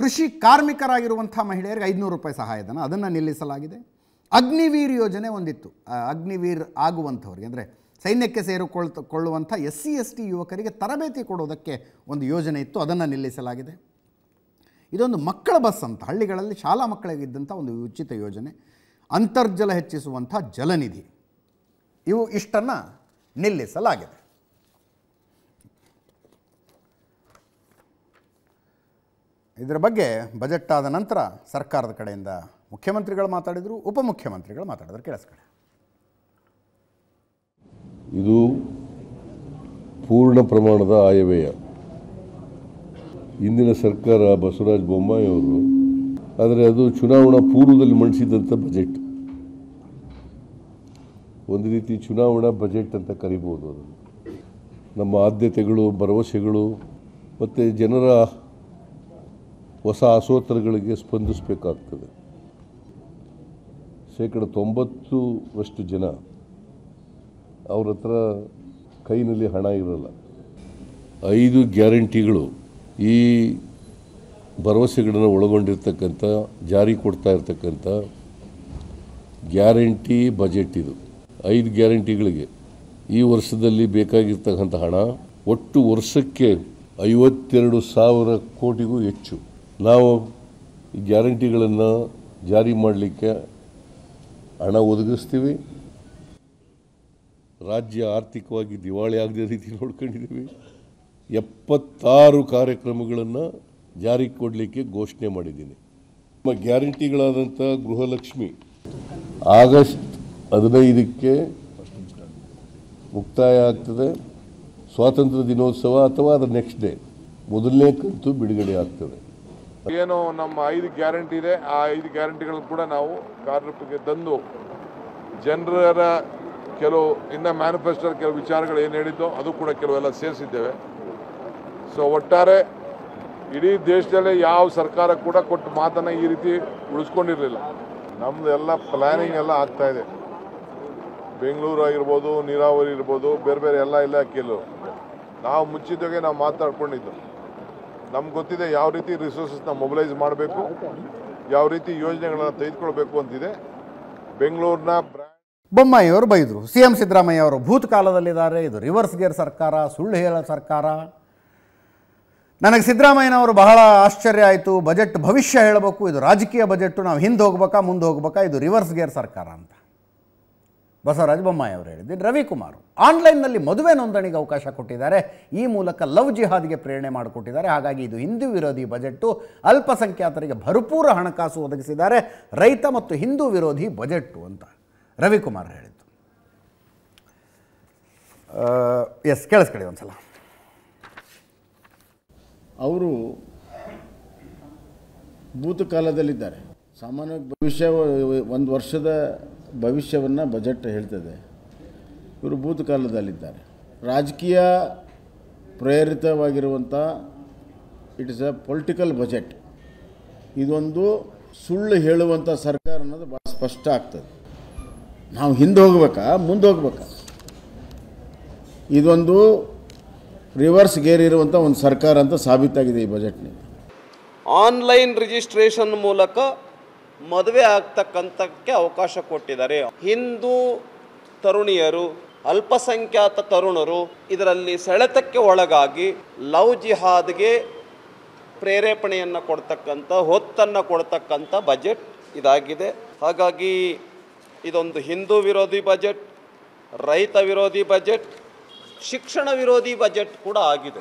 A: ಕೃಷಿ ಕಾರ್ಮಿಕರಾಗಿರುವಂಥ ಮಹಿಳೆಯರಿಗೆ ಐದುನೂರು ರೂಪಾಯಿ ಸಹಾಯಧನ ಅದನ್ನು ನಿಲ್ಲಿಸಲಾಗಿದೆ ಅಗ್ನಿವೀರ್ ಯೋಜನೆ ಒಂದಿತ್ತು ಅಗ್ನಿವೀರ್ ಆಗುವಂಥವ್ರಿಗೆ ಅಂದರೆ ಸೈನ್ಯಕ್ಕೆ ಸೇರಿಕೊಳ್ತ ಕೊಳ್ಳುವಂಥ ಎಸ್ ಸಿ ಎಸ್ ಟಿ ಯುವಕರಿಗೆ ತರಬೇತಿ ಕೊಡೋದಕ್ಕೆ ಒಂದು ಯೋಜನೆ ಇತ್ತು ಅದನ್ನು ನಿಲ್ಲಿಸಲಾಗಿದೆ ಇದೊಂದು ಮಕ್ಕಳ ಬಸ್ ಅಂತ ಹಳ್ಳಿಗಳಲ್ಲಿ ಶಾಲಾ ಮಕ್ಕಳಿಗಿದ್ದಂಥ ಒಂದು ಉಚಿತ ಯೋಜನೆ ಅಂತರ್ಜಲ ಹೆಚ್ಚಿಸುವಂಥ ಜಲನಿಧಿ ಇವು ಇಷ್ಟನ್ನು ನಿಲ್ಲಿಸಲಾಗಿದೆ ಇದರ ಬಗ್ಗೆ ಬಜೆಟ್ ಆದ ನಂತರ ಸರ್ಕಾರದ ಕಡೆಯಿಂದ ಮುಖ್ಯಮಂತ್ರಿಗಳು ಮಾತಾಡಿದರು ಉಪಮುಖ್ಯಮಂತ್ರಿಗಳು ಮಾತಾಡಿದ್ರು ಕಡೆ
B: ಇದು ಪೂರ್ಣ ಪ್ರಮಾಣದ ಆಯವ್ಯಯ ಇಂದಿನ ಸರ್ಕಾರ ಬಸವರಾಜ ಬೊಮ್ಮಾಯಿ ಅವರು ಆದರೆ ಅದು ಚುನಾವಣಾ ಪೂರ್ವದಲ್ಲಿ ಮಂಡಿಸಿದಂಥ ಬಜೆಟ್ ಒಂದು ರೀತಿ ಚುನಾವಣಾ ಬಜೆಟ್ ಅಂತ ಕರಿಬೋದು ಅದನ್ನು ನಮ್ಮ ಆದ್ಯತೆಗಳು ಭರವಸೆಗಳು ಮತ್ತು ಜನರ ಹೊಸ ಆಸೋತ್ತರಗಳಿಗೆ ಸ್ಪಂದಿಸಬೇಕಾಗ್ತದೆ ಶೇಕಡ ತೊಂಬತ್ತು ಜನ ಅವ್ರ ಹತ್ರ ಕೈನಲ್ಲಿ ಹಣ ಇರಲ್ಲ ಐದು ಗ್ಯಾರಂಟಿಗಳು ಈ ಭರವಸೆಗಳನ್ನು ಒಳಗೊಂಡಿರ್ತಕ್ಕಂಥ ಜಾರಿ ಕೊಡ್ತಾ ಇರ್ತಕ್ಕಂಥ ಗ್ಯಾರಂಟಿ ಬಜೆಟ್ ಇದು ಐದು ಗ್ಯಾರಂಟಿಗಳಿಗೆ ಈ ವರ್ಷದಲ್ಲಿ ಬೇಕಾಗಿರ್ತಕ್ಕಂಥ ಹಣ ಒಟ್ಟು ವರ್ಷಕ್ಕೆ ಐವತ್ತೆರಡು ಸಾವಿರ ಕೋಟಿಗೂ ಹೆಚ್ಚು ನಾವು ಈ ಗ್ಯಾರಂಟಿಗಳನ್ನು ಜಾರಿ ಮಾಡಲಿಕ್ಕೆ ಹಣ ಒದಗಿಸ್ತೀವಿ ರಾಜ್ಯ ಆರ್ಥಿಕವಾಗಿ ದಿವಾಳಿ ಆಗದೇ ರೀತಿ ನೋಡ್ಕೊಂಡಿದ್ದೀವಿ ಎಪ್ಪತ್ತಾರು ಕಾರ್ಯಕ್ರಮಗಳನ್ನು ಜಾರಿಗೆ ಕೊಡಲಿಕ್ಕೆ ಘೋಷಣೆ ಮಾಡಿದ್ದೀನಿ ನಮ್ಮ ಗ್ಯಾರಂಟಿಗಳಾದಂಥ ಗೃಹಲಕ್ಷ್ಮಿ ಆಗಸ್ಟ್ ಹದಿನೈದಕ್ಕೆ ಮುಕ್ತಾಯ ಆಗ್ತದೆ ಸ್ವಾತಂತ್ರ್ಯ ದಿನೋತ್ಸವ ಅಥವಾ ಅದರ ನೆಕ್ಸ್ಟ್ ಡೇ ಮೊದಲನೇ ಕಂತು ಬಿಡುಗಡೆ ಆಗ್ತದೆ ಏನು ನಮ್ಮ ಐದು ಗ್ಯಾರಂಟಿ ಇದೆ ಆ ಐದು ಗ್ಯಾರಂಟಿಗಳನ್ನು ಕೂಡ ನಾವು ಕಾರ್ಯರೂಪಕ್ಕೆ ತಂದು ಜನರ ಕೆಲವು ಇನ್ನ ಮ್ಯಾನಿಫೆಸ್ಟೋ ಕೆಲವು ವಿಚಾರಗಳು ಏನು ಹೇಳಿದ್ದೋ ಅದು ಕೂಡ ಕೆಲವೆಲ್ಲ ಸೇರಿಸಿದ್ದೇವೆ ಸೊ ಒಟ್ಟಾರೆ ಇಡೀ ದೇಶದಲ್ಲೇ ಯಾವ ಸರ್ಕಾರ ಕೂಡ ಕೊಟ್ಟು ಮಾತನ್ನು ಈ ರೀತಿ ಉಳಿಸ್ಕೊಂಡಿರಲಿಲ್ಲ ಎಲ್ಲ ಪ್ಲಾನಿಂಗ್ ಎಲ್ಲ ಆಗ್ತಾಯಿದೆ ಬೆಂಗಳೂರು ಆಗಿರ್ಬೋದು ನೀರಾವರಿ ಇರ್ಬೋದು ಬೇರೆ ಬೇರೆ ಎಲ್ಲ ಇಲಾಖೆಯಲ್ಲೂ ನಾವು ಮುಚ್ಚಿದ್ದಾಗೆ ನಾವು ಮಾತಾಡ್ಕೊಂಡಿದ್ದು ನಮ್ಗೆ ಗೊತ್ತಿದೆ ಯಾವ ರೀತಿ ರಿಸೋರ್ಸಸ್ನ ಮೊಬಿಲೈಸ್ ಮಾಡಬೇಕು ಯಾವ ರೀತಿ ಯೋಜನೆಗಳನ್ನು ತೆಗೆದುಕೊಳ್ಬೇಕು ಅಂತಿದೆ ಬೆಂಗಳೂರಿನ
A: ಬೊಮ್ಮಾಯಿಯವರು ಬೈದರು ಸಿ ಎಂ ಸಿದ್ದರಾಮಯ್ಯ ಅವರು ಭೂತಕಾಲದಲ್ಲಿದ್ದಾರೆ ಇದು ರಿವರ್ಸ್ ಗೇರ್ ಸರ್ಕಾರ ಸುಳ್ಳು ಹೇಳೋ ಸರ್ಕಾರ ನನಗೆ ಸಿದ್ದರಾಮಯ್ಯನವರು ಬಹಳ ಆಶ್ಚರ್ಯ ಆಯಿತು ಬಜೆಟ್ ಭವಿಷ್ಯ ಹೇಳಬೇಕು ಇದು ರಾಜಕೀಯ ಬಜೆಟ್ಟು ನಾವು ಹಿಂದೆ ಹೋಗ್ಬೇಕಾ ಮುಂದೆ ಹೋಗ್ಬೇಕಾ ಇದು ರಿವರ್ಸ್ ಗೇರ್ ಸರ್ಕಾರ ಅಂತ ಬಸವರಾಜ ಬೊಮ್ಮಾಯಿ ಅವರು ಹೇಳಿದ್ದೀನಿ ರವಿಕುಮಾರ್ ಆನ್ಲೈನ್ನಲ್ಲಿ ಮದುವೆ ನೋಂದಣಿಗೆ ಅವಕಾಶ ಕೊಟ್ಟಿದ್ದಾರೆ ಈ ಮೂಲಕ ಲವ್ ಜಿಹಾದ್ಗೆ ಪ್ರೇರಣೆ ಮಾಡಿಕೊಟ್ಟಿದ್ದಾರೆ ಹಾಗಾಗಿ ಇದು ಹಿಂದೂ ವಿರೋಧಿ ಬಜೆಟ್ಟು ಅಲ್ಪಸಂಖ್ಯಾತರಿಗೆ ಭರಪೂರ ಹಣಕಾಸು ಒದಗಿಸಿದ್ದಾರೆ ರೈತ ಮತ್ತು ಹಿಂದೂ ವಿರೋಧಿ ಬಜೆಟ್ಟು ಅಂತ ರವಿಕುಮಾರ್ ಹೇಳಿದ್ದು ಎಸ್ ಕೇಳಿಸ್ಕೊಳ್ಳಿ ಒಂದು ಸಲ ಅವರು ಭೂತಕಾಲದಲ್ಲಿದ್ದಾರೆ ಸಾಮಾನ್ಯ ಭವಿಷ್ಯ ಒಂದು ವರ್ಷದ ಭವಿಷ್ಯವನ್ನು ಬಜೆಟ್ ಹೇಳ್ತದೆ ಇವರು ಭೂತಕಾಲದಲ್ಲಿದ್ದಾರೆ ರಾಜಕೀಯ ಪ್ರೇರಿತವಾಗಿರುವಂಥ it is a political budget ಇದೊಂದು ಸುಳ್ಳು ಹೇಳುವಂಥ ಸರ್ಕಾರ ಅನ್ನೋದು ಭಾಳ ಸ್ಪಷ್ಟ ಆಗ್ತದೆ ನಾವು ಹಿಂದೆ ಹೋಗ್ಬೇಕಾ ಮುಂದೆ ಹೋಗ್ಬೇಕಾ ಇದೊಂದು ರಿವರ್ಸ್ ಗೇರ್ ಇರುವಂಥ ಒಂದು ಸರ್ಕಾರ ಅಂತ ಸಾಬೀತಾಗಿದೆ ಈ ಬಜೆಟ್ನಿಂದ
C: ಆನ್ಲೈನ್ ರಿಜಿಸ್ಟ್ರೇಷನ್ ಮೂಲಕ ಮದುವೆ ಆಗ್ತಕ್ಕಂಥಕ್ಕೆ ಅವಕಾಶ ಕೊಟ್ಟಿದ್ದಾರೆ ಹಿಂದೂ ತರುಣಿಯರು ಅಲ್ಪಸಂಖ್ಯಾತ ತರುಣರು ಇದರಲ್ಲಿ ಸೆಳೆತಕ್ಕೆ ಒಳಗಾಗಿ ಲವ್ ಜಿಹಾದ್ಗೆ ಪ್ರೇರೇಪಣೆಯನ್ನು ಕೊಡ್ತಕ್ಕಂಥ ಹೊತ್ತನ್ನು ಕೊಡ್ತಕ್ಕಂಥ ಬಜೆಟ್ ಇದಾಗಿದೆ ಹಾಗಾಗಿ ಇದೊಂದು ಹಿಂದೂ ವಿರೋಧಿ ಬಜೆಟ್
A: ರೈತ ವಿರೋಧಿ ಬಜೆಟ್ ಶಿಕ್ಷಣ ವಿರೋಧಿ ಬಜೆಟ್ ಕೂಡ ಆಗಿದೆ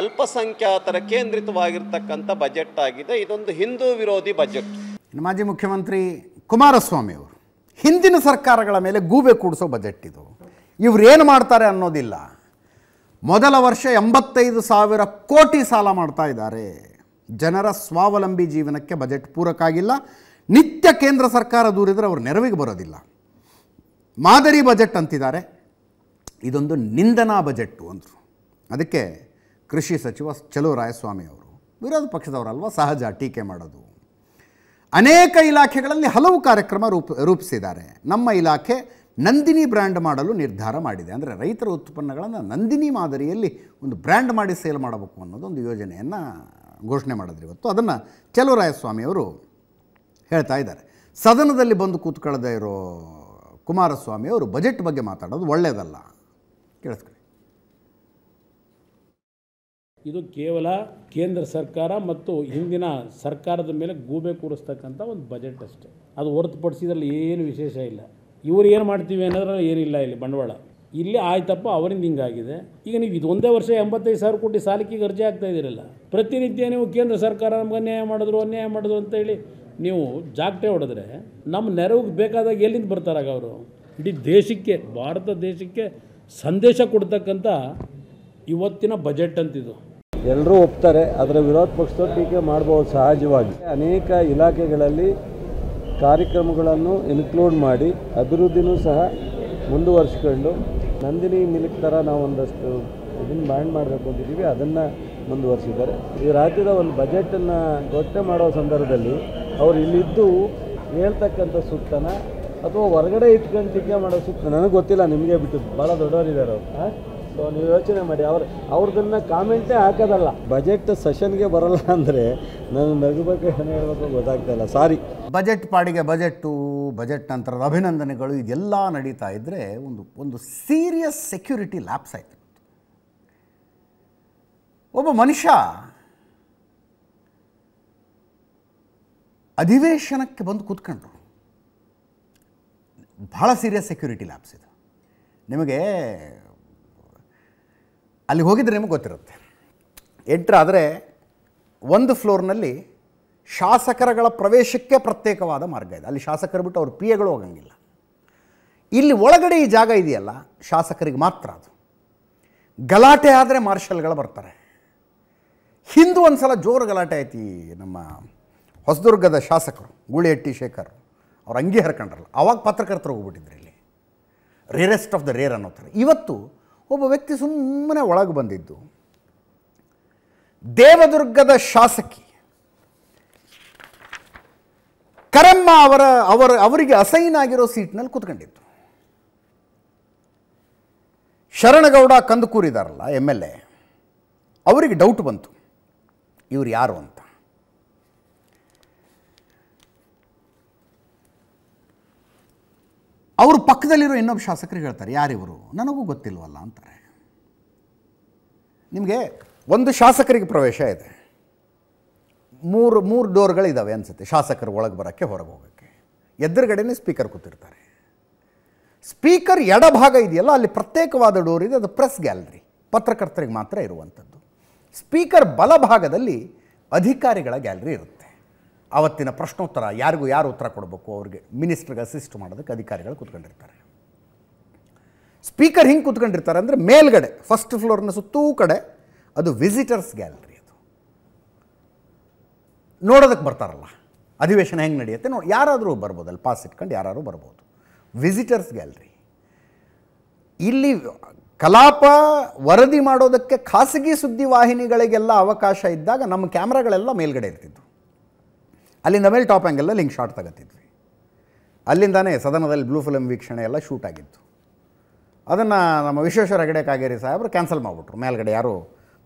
A: ಅಲ್ಪಸಂಖ್ಯಾತರ ಕೇಂದ್ರಿತವಾಗಿರ್ತಕ್ಕಂಥ ಬಜೆಟ್ ಆಗಿದೆ ಇದೊಂದು ಹಿಂದೂ ವಿರೋಧಿ ಬಜೆಟ್ ಮಾಜಿ ಮುಖ್ಯಮಂತ್ರಿ ಕುಮಾರಸ್ವಾಮಿ ಅವರು ಹಿಂದಿನ ಸರ್ಕಾರಗಳ ಮೇಲೆ ಗೂಬೆ ಕೂಡಿಸೋ ಬಜೆಟ್ ಇದು ಏನು ಮಾಡ್ತಾರೆ ಅನ್ನೋದಿಲ್ಲ ಮೊದಲ ವರ್ಷ ಎಂಬತ್ತೈದು ಸಾವಿರ ಕೋಟಿ ಸಾಲ ಮಾಡ್ತಾ ಇದ್ದಾರೆ ಜನರ ಸ್ವಾವಲಂಬಿ ಜೀವನಕ್ಕೆ ಬಜೆಟ್ ಪೂರಕ ಆಗಿಲ್ಲ ನಿತ್ಯ ಕೇಂದ್ರ ಸರ್ಕಾರ ದೂರಿದರೆ ಅವರು ನೆರವಿಗೆ ಬರೋದಿಲ್ಲ ಮಾದರಿ ಬಜೆಟ್ ಅಂತಿದ್ದಾರೆ ಇದೊಂದು ನಿಂದನಾ ಬಜೆಟ್ಟು ಅಂದರು ಅದಕ್ಕೆ ಕೃಷಿ ಸಚಿವ ಚಲೋ ರಾಯಸ್ವಾಮಿ ಅವರು ವಿರೋಧ ಪಕ್ಷದವರಲ್ವ ಸಹಜ ಟೀಕೆ ಮಾಡೋದು ಅನೇಕ ಇಲಾಖೆಗಳಲ್ಲಿ ಹಲವು ಕಾರ್ಯಕ್ರಮ ರೂಪ ರೂಪಿಸಿದ್ದಾರೆ ನಮ್ಮ ಇಲಾಖೆ ನಂದಿನಿ ಬ್ರ್ಯಾಂಡ್ ಮಾಡಲು ನಿರ್ಧಾರ ಮಾಡಿದೆ ಅಂದರೆ ರೈತರ ಉತ್ಪನ್ನಗಳನ್ನು ನಂದಿನಿ ಮಾದರಿಯಲ್ಲಿ ಒಂದು ಬ್ರ್ಯಾಂಡ್ ಮಾಡಿ ಸೇಲ್ ಮಾಡಬೇಕು ಅನ್ನೋದು ಒಂದು ಯೋಜನೆಯನ್ನು ಘೋಷಣೆ ಮಾಡಿದ್ರು ಇವತ್ತು ಅದನ್ನು ಅವರು ಹೇಳ್ತಾ ಇದ್ದಾರೆ ಸದನದಲ್ಲಿ ಬಂದು ಕೂತ್ಕೊಳ್ಳದೇ ಇರೋ ಕುಮಾರಸ್ವಾಮಿ ಅವರು ಬಜೆಟ್ ಬಗ್ಗೆ ಮಾತಾಡೋದು ಒಳ್ಳೆಯದಲ್ಲ ಕೇಳಿಸ್ಕೊಳ್ಳಿ ಇದು ಕೇವಲ ಕೇಂದ್ರ ಸರ್ಕಾರ ಮತ್ತು ಹಿಂದಿನ ಸರ್ಕಾರದ ಮೇಲೆ ಗೂಬೆ ಕೂರಿಸ್ತಕ್ಕಂಥ ಒಂದು ಬಜೆಟ್ ಅಷ್ಟೇ ಅದು ಹೊರತುಪಡಿಸಿ ಏನು ವಿಶೇಷ ಇಲ್ಲ ಇವರು ಏನು ಮಾಡ್ತೀವಿ ಅನ್ನೋದ್ರಲ್ಲಿ ಏನಿಲ್ಲ ಇಲ್ಲಿ ಬಂಡವಾಳ ಇಲ್ಲಿ ಆಯ್ತಪ್ಪ ಅವರಿಂದ ಹಿಂಗಾಗಿದೆ ಈಗ ನೀವು ಇದೊಂದೇ ವರ್ಷ ಎಂಬತ್ತೈದು ಸಾವಿರ ಕೋಟಿ ಸಾಲಕ್ಕೆ ಅರ್ಜಿ ಆಗ್ತಾ ಇದ್ದೀರಲ್ಲ ಪ್ರತಿನಿತ್ಯ ನೀವು ಕೇಂದ್ರ ಸರ್ಕಾರ ನಮ್ಗೆ ಅನ್ಯಾಯ ಮಾಡಿದ್ರು ಅನ್ಯಾಯ ಮಾಡಿದ್ರು ಅಂತೇಳಿ ನೀವು ಜಾಗಟೆ ಹೊಡೆದ್ರೆ ನಮ್ಮ ನೆರವಿಗೆ ಬೇಕಾದಾಗ ಎಲ್ಲಿಂದ ಬರ್ತಾರಾಗ ಅವರು ಇಡೀ ದೇಶಕ್ಕೆ ಭಾರತ ದೇಶಕ್ಕೆ ಸಂದೇಶ ಕೊಡ್ತಕ್ಕಂಥ ಇವತ್ತಿನ ಬಜೆಟ್ ಅಂತಿದು
B: ಎಲ್ಲರೂ ಒಪ್ತಾರೆ ಅದರ ವಿರೋಧ ಪಕ್ಷದವರು ಟೀಕೆ ಮಾಡ್ಬೋದು ಸಹಜವಾಗಿ ಅನೇಕ ಇಲಾಖೆಗಳಲ್ಲಿ ಕಾರ್ಯಕ್ರಮಗಳನ್ನು ಇನ್ಕ್ಲೂಡ್ ಮಾಡಿ ಅಭಿವೃದ್ಧಿನೂ ಸಹ ಮುಂದುವರಿಸ್ಕೊಂಡು ನಂದಿನಿ ಮಿಲ್ಕ್ ಥರ ನಾವು ಒಂದಷ್ಟು ಇದನ್ನು ಬ್ಯಾಂಡ್ ಮಾಡಬೇಕು ಅಂತಿದ್ದೀವಿ ಅದನ್ನು ಮುಂದುವರಿಸಿದ್ದಾರೆ ಈ ರಾಜ್ಯದ ಒಂದು ಬಜೆಟನ್ನು ಘೋಷಣೆ ಮಾಡೋ ಸಂದರ್ಭದಲ್ಲಿ ಅವರು ಇಲ್ಲಿದ್ದು ಹೇಳ್ತಕ್ಕಂಥ ಸುತ್ತನ ಅಥವಾ ಹೊರಗಡೆ ಇಟ್ಕೊಂಡು ಟೀಕೆ ಮಾಡೋ ಸುತ್ತ ನನಗೆ ಗೊತ್ತಿಲ್ಲ ನಿಮಗೆ ಬಿಟ್ಟು ಭಾಳ ದೊಡ್ಡವರಿದ್ದಾರೆ ಅವರು ಸೊ ನೀವು ಯೋಚನೆ ಮಾಡಿ ಅವ್ರು ಅವ್ರದನ್ನ ಕಾಮೆಂಟೇ ಹಾಕೋದಲ್ಲ ಬಜೆಟ್
A: ಸೆಷನ್ಗೆ ಬರಲ್ಲ ಅಂದರೆ ನಾನು ನಗಬೇಕು ಹಣ ಹೇಳಬೇಕು ಗೊತ್ತಾಗ್ತಾ ಇಲ್ಲ ಸಾರಿ ಬಜೆಟ್ ಪಾಡಿಗೆ ಬಜೆಟ್ಟು ಬಜೆಟ್ ನಂತರದ ಅಭಿನಂದನೆಗಳು ಇದೆಲ್ಲ ನಡೀತಾ ಇದ್ದರೆ ಒಂದು ಒಂದು ಸೀರಿಯಸ್ ಸೆಕ್ಯೂರಿಟಿ ಲ್ಯಾಪ್ಸ್ ಆಯ್ತು ಒಬ್ಬ ಮನುಷ್ಯ ಅಧಿವೇಶನಕ್ಕೆ ಬಂದು ಕೂತ್ಕೊಂಡ್ರು ಬಹಳ ಸೀರಿಯಸ್ ಸೆಕ್ಯೂರಿಟಿ ಲ್ಯಾಪ್ಸ್ ಇದು ನಿಮಗೆ ಅಲ್ಲಿ ಹೋಗಿದ್ರೆ ನಿಮಗೆ ಗೊತ್ತಿರುತ್ತೆ ಎಂಟ್ರಾದರೆ ಒಂದು ಫ್ಲೋರ್ನಲ್ಲಿ ಶಾಸಕರಗಳ ಪ್ರವೇಶಕ್ಕೆ ಪ್ರತ್ಯೇಕವಾದ ಮಾರ್ಗ ಇದೆ ಅಲ್ಲಿ ಶಾಸಕರು ಬಿಟ್ಟು ಅವ್ರ ಪಿ ಎಗಳು ಹೋಗಂಗಿಲ್ಲ ಇಲ್ಲಿ ಒಳಗಡೆ ಈ ಜಾಗ ಇದೆಯಲ್ಲ ಶಾಸಕರಿಗೆ ಮಾತ್ರ ಅದು ಗಲಾಟೆ ಆದರೆ ಮಾರ್ಷಲ್ಗಳು ಬರ್ತಾರೆ ಹಿಂದೂ ಒಂದು ಸಲ ಜೋರು ಗಲಾಟೆ ಐತಿ ನಮ್ಮ ಹೊಸದುರ್ಗದ ಶಾಸಕರು ಗೂಳಿಹಟ್ಟಿ ಶೇಖರ್ ಅವ್ರು ಅಂಗಿ ಹರ್ಕೊಂಡ್ರಲ್ಲ ಅವಾಗ ಪತ್ರಕರ್ತರು ಹೋಗ್ಬಿಟ್ಟಿದ್ರು ಇಲ್ಲಿ ರೇರೆಸ್ಟ್ ಆಫ್ ದ ರೇರ್ ಅನ್ನೋ ಥರ ಇವತ್ತು ಒಬ್ಬ ವ್ಯಕ್ತಿ ಸುಮ್ಮನೆ ಒಳಗೆ ಬಂದಿದ್ದು ದೇವದುರ್ಗದ ಶಾಸಕಿ ಕರಮ್ಮ ಅವರ ಅವರ ಅವರಿಗೆ ಅಸೈನ್ ಆಗಿರೋ ಸೀಟ್ನಲ್ಲಿ ಕೂತ್ಕೊಂಡಿದ್ದು ಶರಣಗೌಡ ಕಂದುಕೂರಿದಾರಲ್ಲ ಎಮ್ ಎಲ್ ಎ ಅವರಿಗೆ ಡೌಟ್ ಬಂತು ಇವ್ರು ಯಾರು ಅಂತ ಅವ್ರ ಪಕ್ಕದಲ್ಲಿರೋ ಇನ್ನೊಬ್ಬ ಶಾಸಕರು ಹೇಳ್ತಾರೆ ಯಾರಿವರು ನನಗೂ ಗೊತ್ತಿಲ್ವಲ್ಲ ಅಂತಾರೆ ನಿಮಗೆ ಒಂದು ಶಾಸಕರಿಗೆ ಪ್ರವೇಶ ಇದೆ ಮೂರು ಮೂರು ಡೋರ್ಗಳಿದ್ದಾವೆ ಅನಿಸುತ್ತೆ ಶಾಸಕರು ಒಳಗೆ ಬರೋಕ್ಕೆ ಹೊರಗೆ ಹೋಗೋಕ್ಕೆ ಎದುರುಗಡೆನೇ ಸ್ಪೀಕರ್ ಕೂತಿರ್ತಾರೆ ಸ್ಪೀಕರ್ ಎಡಭಾಗ ಇದೆಯಲ್ಲ ಅಲ್ಲಿ ಪ್ರತ್ಯೇಕವಾದ ಡೋರ್ ಇದೆ ಅದು ಪ್ರೆಸ್ ಗ್ಯಾಲರಿ ಪತ್ರಕರ್ತರಿಗೆ ಮಾತ್ರ ಇರುವಂಥದ್ದು ಸ್ಪೀಕರ್ ಬಲಭಾಗದಲ್ಲಿ ಅಧಿಕಾರಿಗಳ ಗ್ಯಾಲರಿ ಇರುತ್ತೆ ಆವತ್ತಿನ ಪ್ರಶ್ನೋತ್ತರ ಯಾರಿಗೂ ಯಾರು ಉತ್ತರ ಕೊಡಬೇಕು ಅವ್ರಿಗೆ ಮಿನಿಸ್ಟ್ರಿಗೆ ಅಸಿಸ್ಟ್ ಮಾಡೋದಕ್ಕೆ ಅಧಿಕಾರಿಗಳು ಕೂತ್ಕೊಂಡಿರ್ತಾರೆ ಸ್ಪೀಕರ್ ಹಿಂಗೆ ಕೂತ್ಕೊಂಡಿರ್ತಾರೆ ಅಂದರೆ ಮೇಲ್ಗಡೆ ಫಸ್ಟ್ ಫ್ಲೋರ್ನ ಸುತ್ತೂ ಕಡೆ ಅದು ವಿಸಿಟರ್ಸ್ ಗ್ಯಾಲರಿ ಅದು ನೋಡೋದಕ್ಕೆ ಬರ್ತಾರಲ್ಲ ಅಧಿವೇಶನ ಹೆಂಗೆ ನಡೆಯುತ್ತೆ ನೋಡಿ ಯಾರಾದರೂ ಬರ್ಬೋದು ಅಲ್ಲಿ ಪಾಸ್ ಇಟ್ಕೊಂಡು ಯಾರಾದರೂ ಬರ್ಬೋದು ವಿಸಿಟರ್ಸ್ ಗ್ಯಾಲರಿ ಇಲ್ಲಿ ಕಲಾಪ ವರದಿ ಮಾಡೋದಕ್ಕೆ ಖಾಸಗಿ ಸುದ್ದಿವಾಹಿನಿಗಳಿಗೆಲ್ಲ ಅವಕಾಶ ಇದ್ದಾಗ ನಮ್ಮ ಕ್ಯಾಮ್ರಾಗಳೆಲ್ಲ ಮೇಲ್ಗಡೆ ಇರ್ತಿದ್ವು ಅಲ್ಲಿಂದ ಮೇಲೆ ಟಾಪ್ ಆ್ಯಂಗಲಲ್ಲಿ ಲಿಂಕ್ ಶಾರ್ಟ್ ತಗೋತಿದ್ವಿ ಅಲ್ಲಿಂದಾನೇ ಸದನದಲ್ಲಿ ಬ್ಲೂ ಫಿಲಮ್ ವೀಕ್ಷಣೆ ಎಲ್ಲ ಶೂಟ್ ಆಗಿತ್ತು ಅದನ್ನು ನಮ್ಮ ವಿಶ್ವೇಶ್ವರ ಹೆಗಡೆ ಕಾಗೇರಿ ಸಾಹೇಬರು ಕ್ಯಾನ್ಸಲ್ ಮಾಡಿಬಿಟ್ರು ಮೇಲ್ಗಡೆ ಯಾರು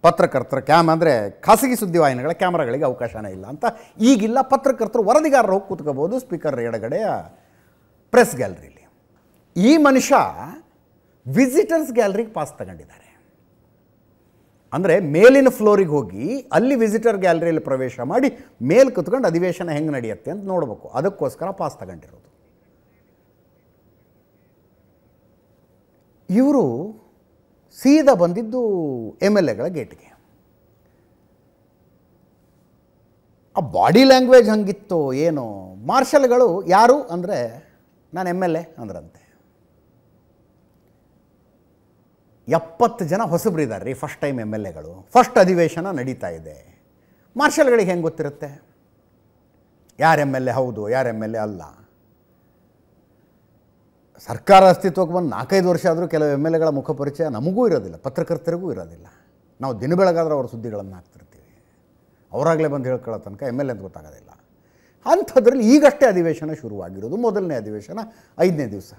A: ಪತ್ರಕರ್ತರ ಕ್ಯಾಮ್ ಅಂದರೆ ಖಾಸಗಿ ಸುದ್ದಿವಾಹಿನಿಗಳ ಕ್ಯಾಮ್ರಾಗಳಿಗೆ ಅವಕಾಶನೇ ಇಲ್ಲ ಅಂತ ಈಗಿಲ್ಲ ಪತ್ರಕರ್ತರು ವರದಿಗಾರರು ಹೋಗಿ ಕೂತ್ಕೋಬೋದು ಸ್ಪೀಕರ್ ಎಡಗಡೆಯ ಪ್ರೆಸ್ ಗ್ಯಾಲರಿಲಿ ಈ ಮನುಷ್ಯ ವಿಸಿಟರ್ಸ್ ಗ್ಯಾಲರಿಗೆ ಪಾಸ್ ತಗೊಂಡಿದ್ದಾರೆ ಅಂದರೆ ಮೇಲಿನ ಫ್ಲೋರಿಗೆ ಹೋಗಿ ಅಲ್ಲಿ ವಿಸಿಟರ್ ಗ್ಯಾಲರಿಯಲ್ಲಿ ಪ್ರವೇಶ ಮಾಡಿ ಮೇಲೆ ಕುತ್ಕೊಂಡು ಅಧಿವೇಶನ ಹೆಂಗೆ ನಡೆಯುತ್ತೆ ಅಂತ ನೋಡಬೇಕು ಅದಕ್ಕೋಸ್ಕರ ಪಾಸ್ ತಗೊಂಡಿರೋದು ಇವರು ಸೀದಾ ಬಂದಿದ್ದು ಎಮ್ ಎಲ್ ಎಗಳ ಗೇಟ್ಗೆ ಆ ಬಾಡಿ ಲ್ಯಾಂಗ್ವೇಜ್ ಹಂಗಿತ್ತು ಏನೋ ಮಾರ್ಷಲ್ಗಳು ಯಾರು ಅಂದರೆ ನಾನು ಎಮ್ ಎಲ್ ಎ ಅಂದ್ರಂತೆ ಎಪ್ಪತ್ತು ಜನ ಹೊಸಬ್ರಿದ್ದಾರೆ ರೀ ಫಸ್ಟ್ ಟೈಮ್ ಎಮ್ ಎಲ್ ಎಗಳು ಫಸ್ಟ್ ಅಧಿವೇಶನ ನಡೀತಾ ಇದೆ ಮಾರ್ಷಲ್ಗಳಿಗೆ ಹೆಂಗೆ ಗೊತ್ತಿರುತ್ತೆ ಯಾರು ಎಮ್ ಎಲ್ ಎ ಹೌದು ಯಾರು ಎಮ್ ಎಲ್ ಎ ಅಲ್ಲ ಸರ್ಕಾರ ಅಸ್ತಿತ್ವಕ್ಕೆ ಬಂದು ನಾಲ್ಕೈದು ವರ್ಷ ಆದರೂ ಕೆಲವು ಎಮ್ ಎಲ್ ಎಗಳ ಮುಖಪರಿಚಯ ನಮಗೂ ಇರೋದಿಲ್ಲ ಪತ್ರಕರ್ತರಿಗೂ ಇರೋದಿಲ್ಲ ನಾವು ದಿನ ಬೆಳಗಾದ್ರೆ ಅವ್ರ ಸುದ್ದಿಗಳನ್ನು ಹಾಕ್ತಿರ್ತೀವಿ ಅವರಾಗಲೇ ಬಂದು ಹೇಳ್ಕೊಳ್ಳೋ ತನಕ ಎಮ್ ಎಲ್ ಎ ಅಂತ ಗೊತ್ತಾಗೋದಿಲ್ಲ ಅಂಥದ್ರಲ್ಲಿ ಈಗಷ್ಟೇ ಅಧಿವೇಶನ ಶುರುವಾಗಿರೋದು ಮೊದಲನೇ ಅಧಿವೇಶನ ಐದನೇ ದಿವಸ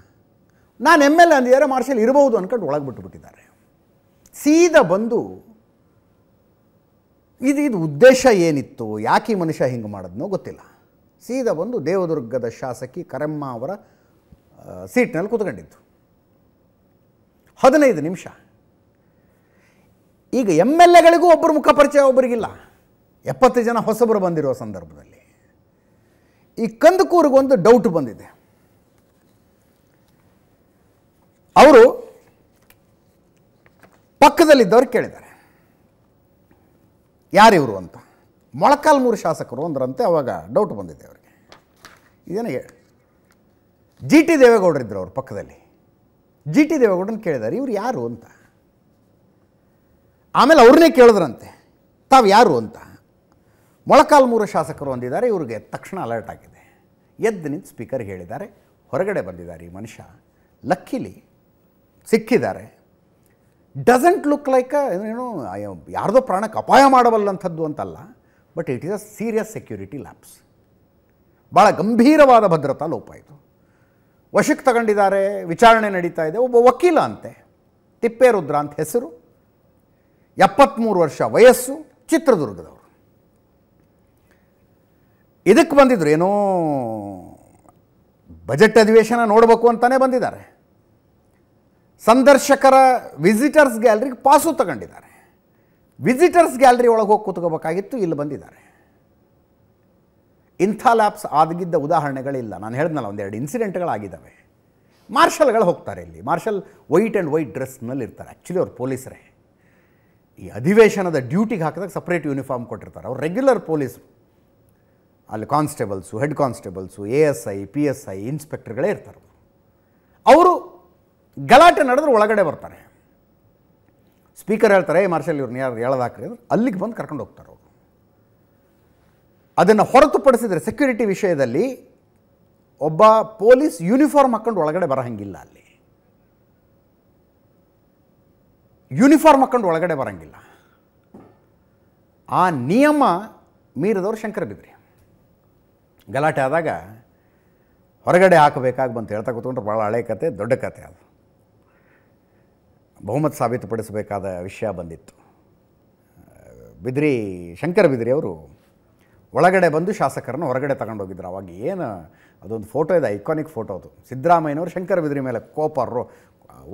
A: ನಾನು ಎಮ್ ಎಲ್ ಎ ಅಂದಿದ್ದಾರೆ ಮಾರ್ಷಲ್ ಇರಬಹುದು ಅಂದ್ಕೊಂಡು ಒಳಗೆ ಬಿಟ್ಟುಬಿಟ್ಟಿದ್ದಾರೆ ಸೀದಾ ಬಂದು ಇದು ಇದು ಉದ್ದೇಶ ಏನಿತ್ತು ಯಾಕೆ ಈ ಮನುಷ್ಯ ಹಿಂಗೆ ಮಾಡಿದ್ನೋ ಗೊತ್ತಿಲ್ಲ ಸೀದಾ ಬಂದು ದೇವದುರ್ಗದ ಶಾಸಕಿ ಕರೆಮ್ಮ ಅವರ ಸೀಟ್ನಲ್ಲಿ ಕೂತ್ಕೊಂಡಿದ್ದು ಹದಿನೈದು ನಿಮಿಷ ಈಗ ಎಮ್ ಎಲ್ ಎಗಳಿಗೂ ಒಬ್ಬರು ಮುಖ ಪರಿಚಯ ಒಬ್ಬರಿಗಿಲ್ಲ ಎಪ್ಪತ್ತು ಜನ ಹೊಸಬರು ಬಂದಿರುವ ಸಂದರ್ಭದಲ್ಲಿ ಈ ಕಂದಕೂರಿಗೊಂದು ಡೌಟ್ ಬಂದಿದೆ ಅವರು ಪಕ್ಕದಲ್ಲಿದ್ದವ್ರು ಕೇಳಿದ್ದಾರೆ ಯಾರಿವರು ಅಂತ ಮೊಳಕಾಲ್ಮೂರು ಶಾಸಕರು ಅಂದ್ರಂತೆ ಅವಾಗ ಡೌಟ್ ಬಂದಿದೆ ಅವರಿಗೆ ಇದೇನು ಜಿ ಟಿ ದೇವೇಗೌಡರಿದ್ದರು ಅವ್ರ ಪಕ್ಕದಲ್ಲಿ ಜಿ ಟಿ ದೇವೇಗೌಡನ ಕೇಳಿದ್ದಾರೆ ಇವ್ರು ಯಾರು ಅಂತ ಆಮೇಲೆ ಅವ್ರನ್ನೇ ಕೇಳಿದ್ರಂತೆ ತಾವು ಯಾರು ಅಂತ ಮೊಳಕಾಲ್ಮೂರು ಶಾಸಕರು ಅಂದಿದ್ದಾರೆ ಇವ್ರಿಗೆ ತಕ್ಷಣ ಅಲರ್ಟ್ ಆಗಿದೆ ಎದ್ದು ನಿಂತು ಸ್ಪೀಕರ್ ಹೇಳಿದ್ದಾರೆ ಹೊರಗಡೆ ಬಂದಿದ್ದಾರೆ ಈ ಮನುಷ್ಯ ಲಕ್ಕಿಲಿ ಸಿಕ್ಕಿದ್ದಾರೆ ಡಸಂಟ್ ಲುಕ್ ಲೈಕ್ ಏನು ಯಾರದೋ ಪ್ರಾಣಕ್ಕೆ ಅಪಾಯ ಮಾಡಬಲ್ಲಂಥದ್ದು ಅಂತಲ್ಲ but it is a serious security lapse ಭಾಳ ಗಂಭೀರವಾದ ಭದ್ರತಾ ಲೋಪ ಇದು ವಶಕ್ಕೆ ತಗೊಂಡಿದ್ದಾರೆ ವಿಚಾರಣೆ ನಡೀತಾ ಇದೆ ಒಬ್ಬ ವಕೀಲ ಅಂತೆ ತಿಪ್ಪೇರುದ್ರ ಅಂತ ಹೆಸರು ಎಪ್ಪತ್ತ್ಮೂರು ವರ್ಷ ವಯಸ್ಸು ಚಿತ್ರದುರ್ಗದವರು ಇದಕ್ಕೆ ಬಂದಿದ್ರು ಏನೋ ಬಜೆಟ್ ಅಧಿವೇಶನ ನೋಡಬೇಕು ಅಂತಲೇ ಬಂದಿದ್ದಾರೆ ಸಂದರ್ಶಕರ ವಿಸಿಟರ್ಸ್ ಗ್ಯಾಲರಿಗೆ ಪಾಸು ತಗೊಂಡಿದ್ದಾರೆ ವಿಸಿಟರ್ಸ್ ಗ್ಯಾಲರಿ ಒಳಗೆ ಹೋಗಿ ಕೂತ್ಕೋಬೇಕಾಗಿತ್ತು ಇಲ್ಲಿ ಬಂದಿದ್ದಾರೆ ಇಂಥ ಲ್ಯಾಪ್ಸ್ ಆದಗಿದ್ದ ಉದಾಹರಣೆಗಳಿಲ್ಲ ನಾನು ಹೇಳಿದ್ನಲ್ಲ ಒಂದೆರಡು ಇನ್ಸಿಡೆಂಟ್ಗಳಾಗಿದ್ದಾವೆ ಮಾರ್ಷಲ್ಗಳು ಹೋಗ್ತಾರೆ ಇಲ್ಲಿ ಮಾರ್ಷಲ್ ವೈಟ್ ಆ್ಯಂಡ್ ವೈಟ್ ಡ್ರೆಸ್ನಲ್ಲಿ ಇರ್ತಾರೆ ಆ್ಯಕ್ಚುಲಿ ಅವ್ರು ಪೊಲೀಸರೇ ಈ ಅಧಿವೇಶನದ ಡ್ಯೂಟಿಗೆ ಹಾಕಿದಾಗ ಸಪ್ರೇಟ್ ಯೂನಿಫಾರ್ಮ್ ಕೊಟ್ಟಿರ್ತಾರೆ ಅವ್ರು ರೆಗ್ಯುಲರ್ ಪೊಲೀಸ್ ಅಲ್ಲಿ constables head constables A S I P S I ಇನ್ಸ್ಪೆಕ್ಟರ್ಗಳೇ ಇರ್ತಾರೆ ಅವರು ಗಲಾಟೆ ನಡೆದ್ರೆ ಒಳಗಡೆ ಬರ್ತಾರೆ ಸ್ಪೀಕರ್ ಹೇಳ್ತಾರೆ ಏ ಮಾರ್ಷಲ್ ಇವ್ರನ್ನ ಯಾರು ಹೇಳೋದಾಕ್ರಿ ಅಂದ್ರೆ ಅಲ್ಲಿಗೆ ಬಂದು ಕರ್ಕೊಂಡು ಹೋಗ್ತಾರೆ ಅವರು ಅದನ್ನು ಹೊರತುಪಡಿಸಿದರೆ ಸೆಕ್ಯೂರಿಟಿ ವಿಷಯದಲ್ಲಿ ಒಬ್ಬ ಪೊಲೀಸ್ ಯೂನಿಫಾರ್ಮ್ ಹಾಕ್ಕೊಂಡು ಒಳಗಡೆ ಬರೋಂಗಿಲ್ಲ ಅಲ್ಲಿ ಯೂನಿಫಾರ್ಮ್ ಹಾಕ್ಕೊಂಡು ಒಳಗಡೆ ಬರೋಂಗಿಲ್ಲ ಆ ನಿಯಮ ಮೀರಿದವರು ಶಂಕರ ಬಿದ್ರಿ ಗಲಾಟೆ ಆದಾಗ ಹೊರಗಡೆ ಹಾಕಬೇಕಾಗಿ ಬಂತು ಹೇಳ್ತಾ ಕೂತ್ಕೊಂಡ್ರೆ ಭಾಳ ಹಳೆ ಕತೆ ದೊಡ್ಡ ಕತೆ ಅದು ಬಹುಮತ ಸಾಬೀತುಪಡಿಸಬೇಕಾದ ವಿಷಯ ಬಂದಿತ್ತು ಬಿದ್ರಿ ಶಂಕರ ಬಿದ್ರಿ ಅವರು ಒಳಗಡೆ ಬಂದು ಶಾಸಕರನ್ನು ಹೊರಗಡೆ ತಗೊಂಡೋಗಿದ್ರು ಅವಾಗ ಏನು ಅದೊಂದು ಫೋಟೋ ಇದೆ ಐಕಾನಿಕ್ ಫೋಟೋ ಅದು ಸಿದ್ದರಾಮಯ್ಯನವರು ಶಂಕರ ಬಿದ್ರಿ ಮೇಲೆ ಕೋಪ ರೋ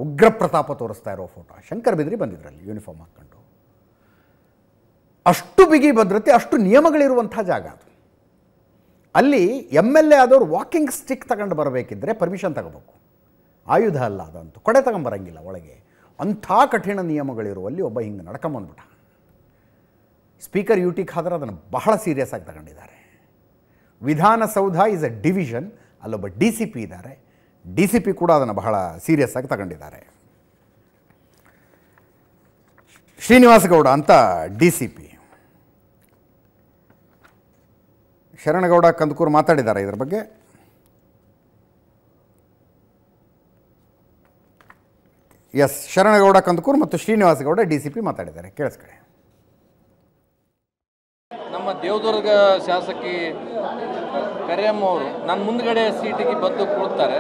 A: ಉಗ್ರ ಪ್ರತಾಪ ತೋರಿಸ್ತಾ ಇರೋ ಫೋಟೋ ಶಂಕರ್ ಬಿದ್ರಿ ಬಂದಿದ್ರಲ್ಲಿ ಯೂನಿಫಾರ್ಮ್ ಹಾಕ್ಕೊಂಡು ಅಷ್ಟು ಬಿಗಿ ಭದ್ರತೆ ಅಷ್ಟು ನಿಯಮಗಳಿರುವಂಥ ಜಾಗ ಅದು ಅಲ್ಲಿ ಎಮ್ ಎಲ್ ಎ ಆದವ್ರು ವಾಕಿಂಗ್ ಸ್ಟಿಕ್ ತಗೊಂಡು ಬರಬೇಕಿದ್ರೆ ಪರ್ಮಿಷನ್ ತಗೋಬೇಕು ಆಯುಧ ಅಲ್ಲ ಅದಂತೂ ಕೊಡೆ ತಗೊಂಬರಂಗಿಲ್ಲ ಒಳಗೆ ಅಂಥ ಕಠಿಣ ನಿಯಮಗಳಿರುವಲ್ಲಿ ಒಬ್ಬ ಹಿಂಗೆ ನಡ್ಕೊಂಬಂದ್ಬಿಟ್ಟ ಸ್ಪೀಕರ್ ಯೂಟಿಗೆ ಆದ್ರೆ ಅದನ್ನು ಬಹಳ ಸೀರಿಯಸ್ ಆಗಿ ತಗೊಂಡಿದ್ದಾರೆ ವಿಧಾನಸೌಧ ಇಸ್ ಅ ಡಿವಿಷನ್ ಅಲ್ಲೊಬ್ಬ ಡಿ ಸಿ ಪಿ ಇದ್ದಾರೆ ಡಿ ಸಿ ಪಿ ಕೂಡ ಅದನ್ನು ಬಹಳ ಸೀರಿಯಸ್ ಆಗಿ ತಗೊಂಡಿದ್ದಾರೆ ಶ್ರೀನಿವಾಸಗೌಡ ಅಂತ D C P Sharanagouda Kandkur ಮಾತಾಡಿದ್ದಾರೆ ಇದರ ಬಗ್ಗೆ ಎಸ್ ಶರಣಗೌಡ ಕಂದಕೂರ್ ಮತ್ತು ಶ್ರೀನಿವಾಸಗೌಡ ಡಿ ಸಿ ಪಿ ಮಾತಾಡಿದ್ದಾರೆ ಕೇಳಿಸ್ಕೊಳ್ಳಿ
C: ನಮ್ಮ ದೇವದುರ್ಗ ಶಾಸಕಿ ಕರಿಯಮ್ಮ ಅವರು ನನ್ನ ಮುಂದ್ಗಡೆ ಸೀಟಿಗೆ ಬಂದು ಕೂಡ್ತಾರೆ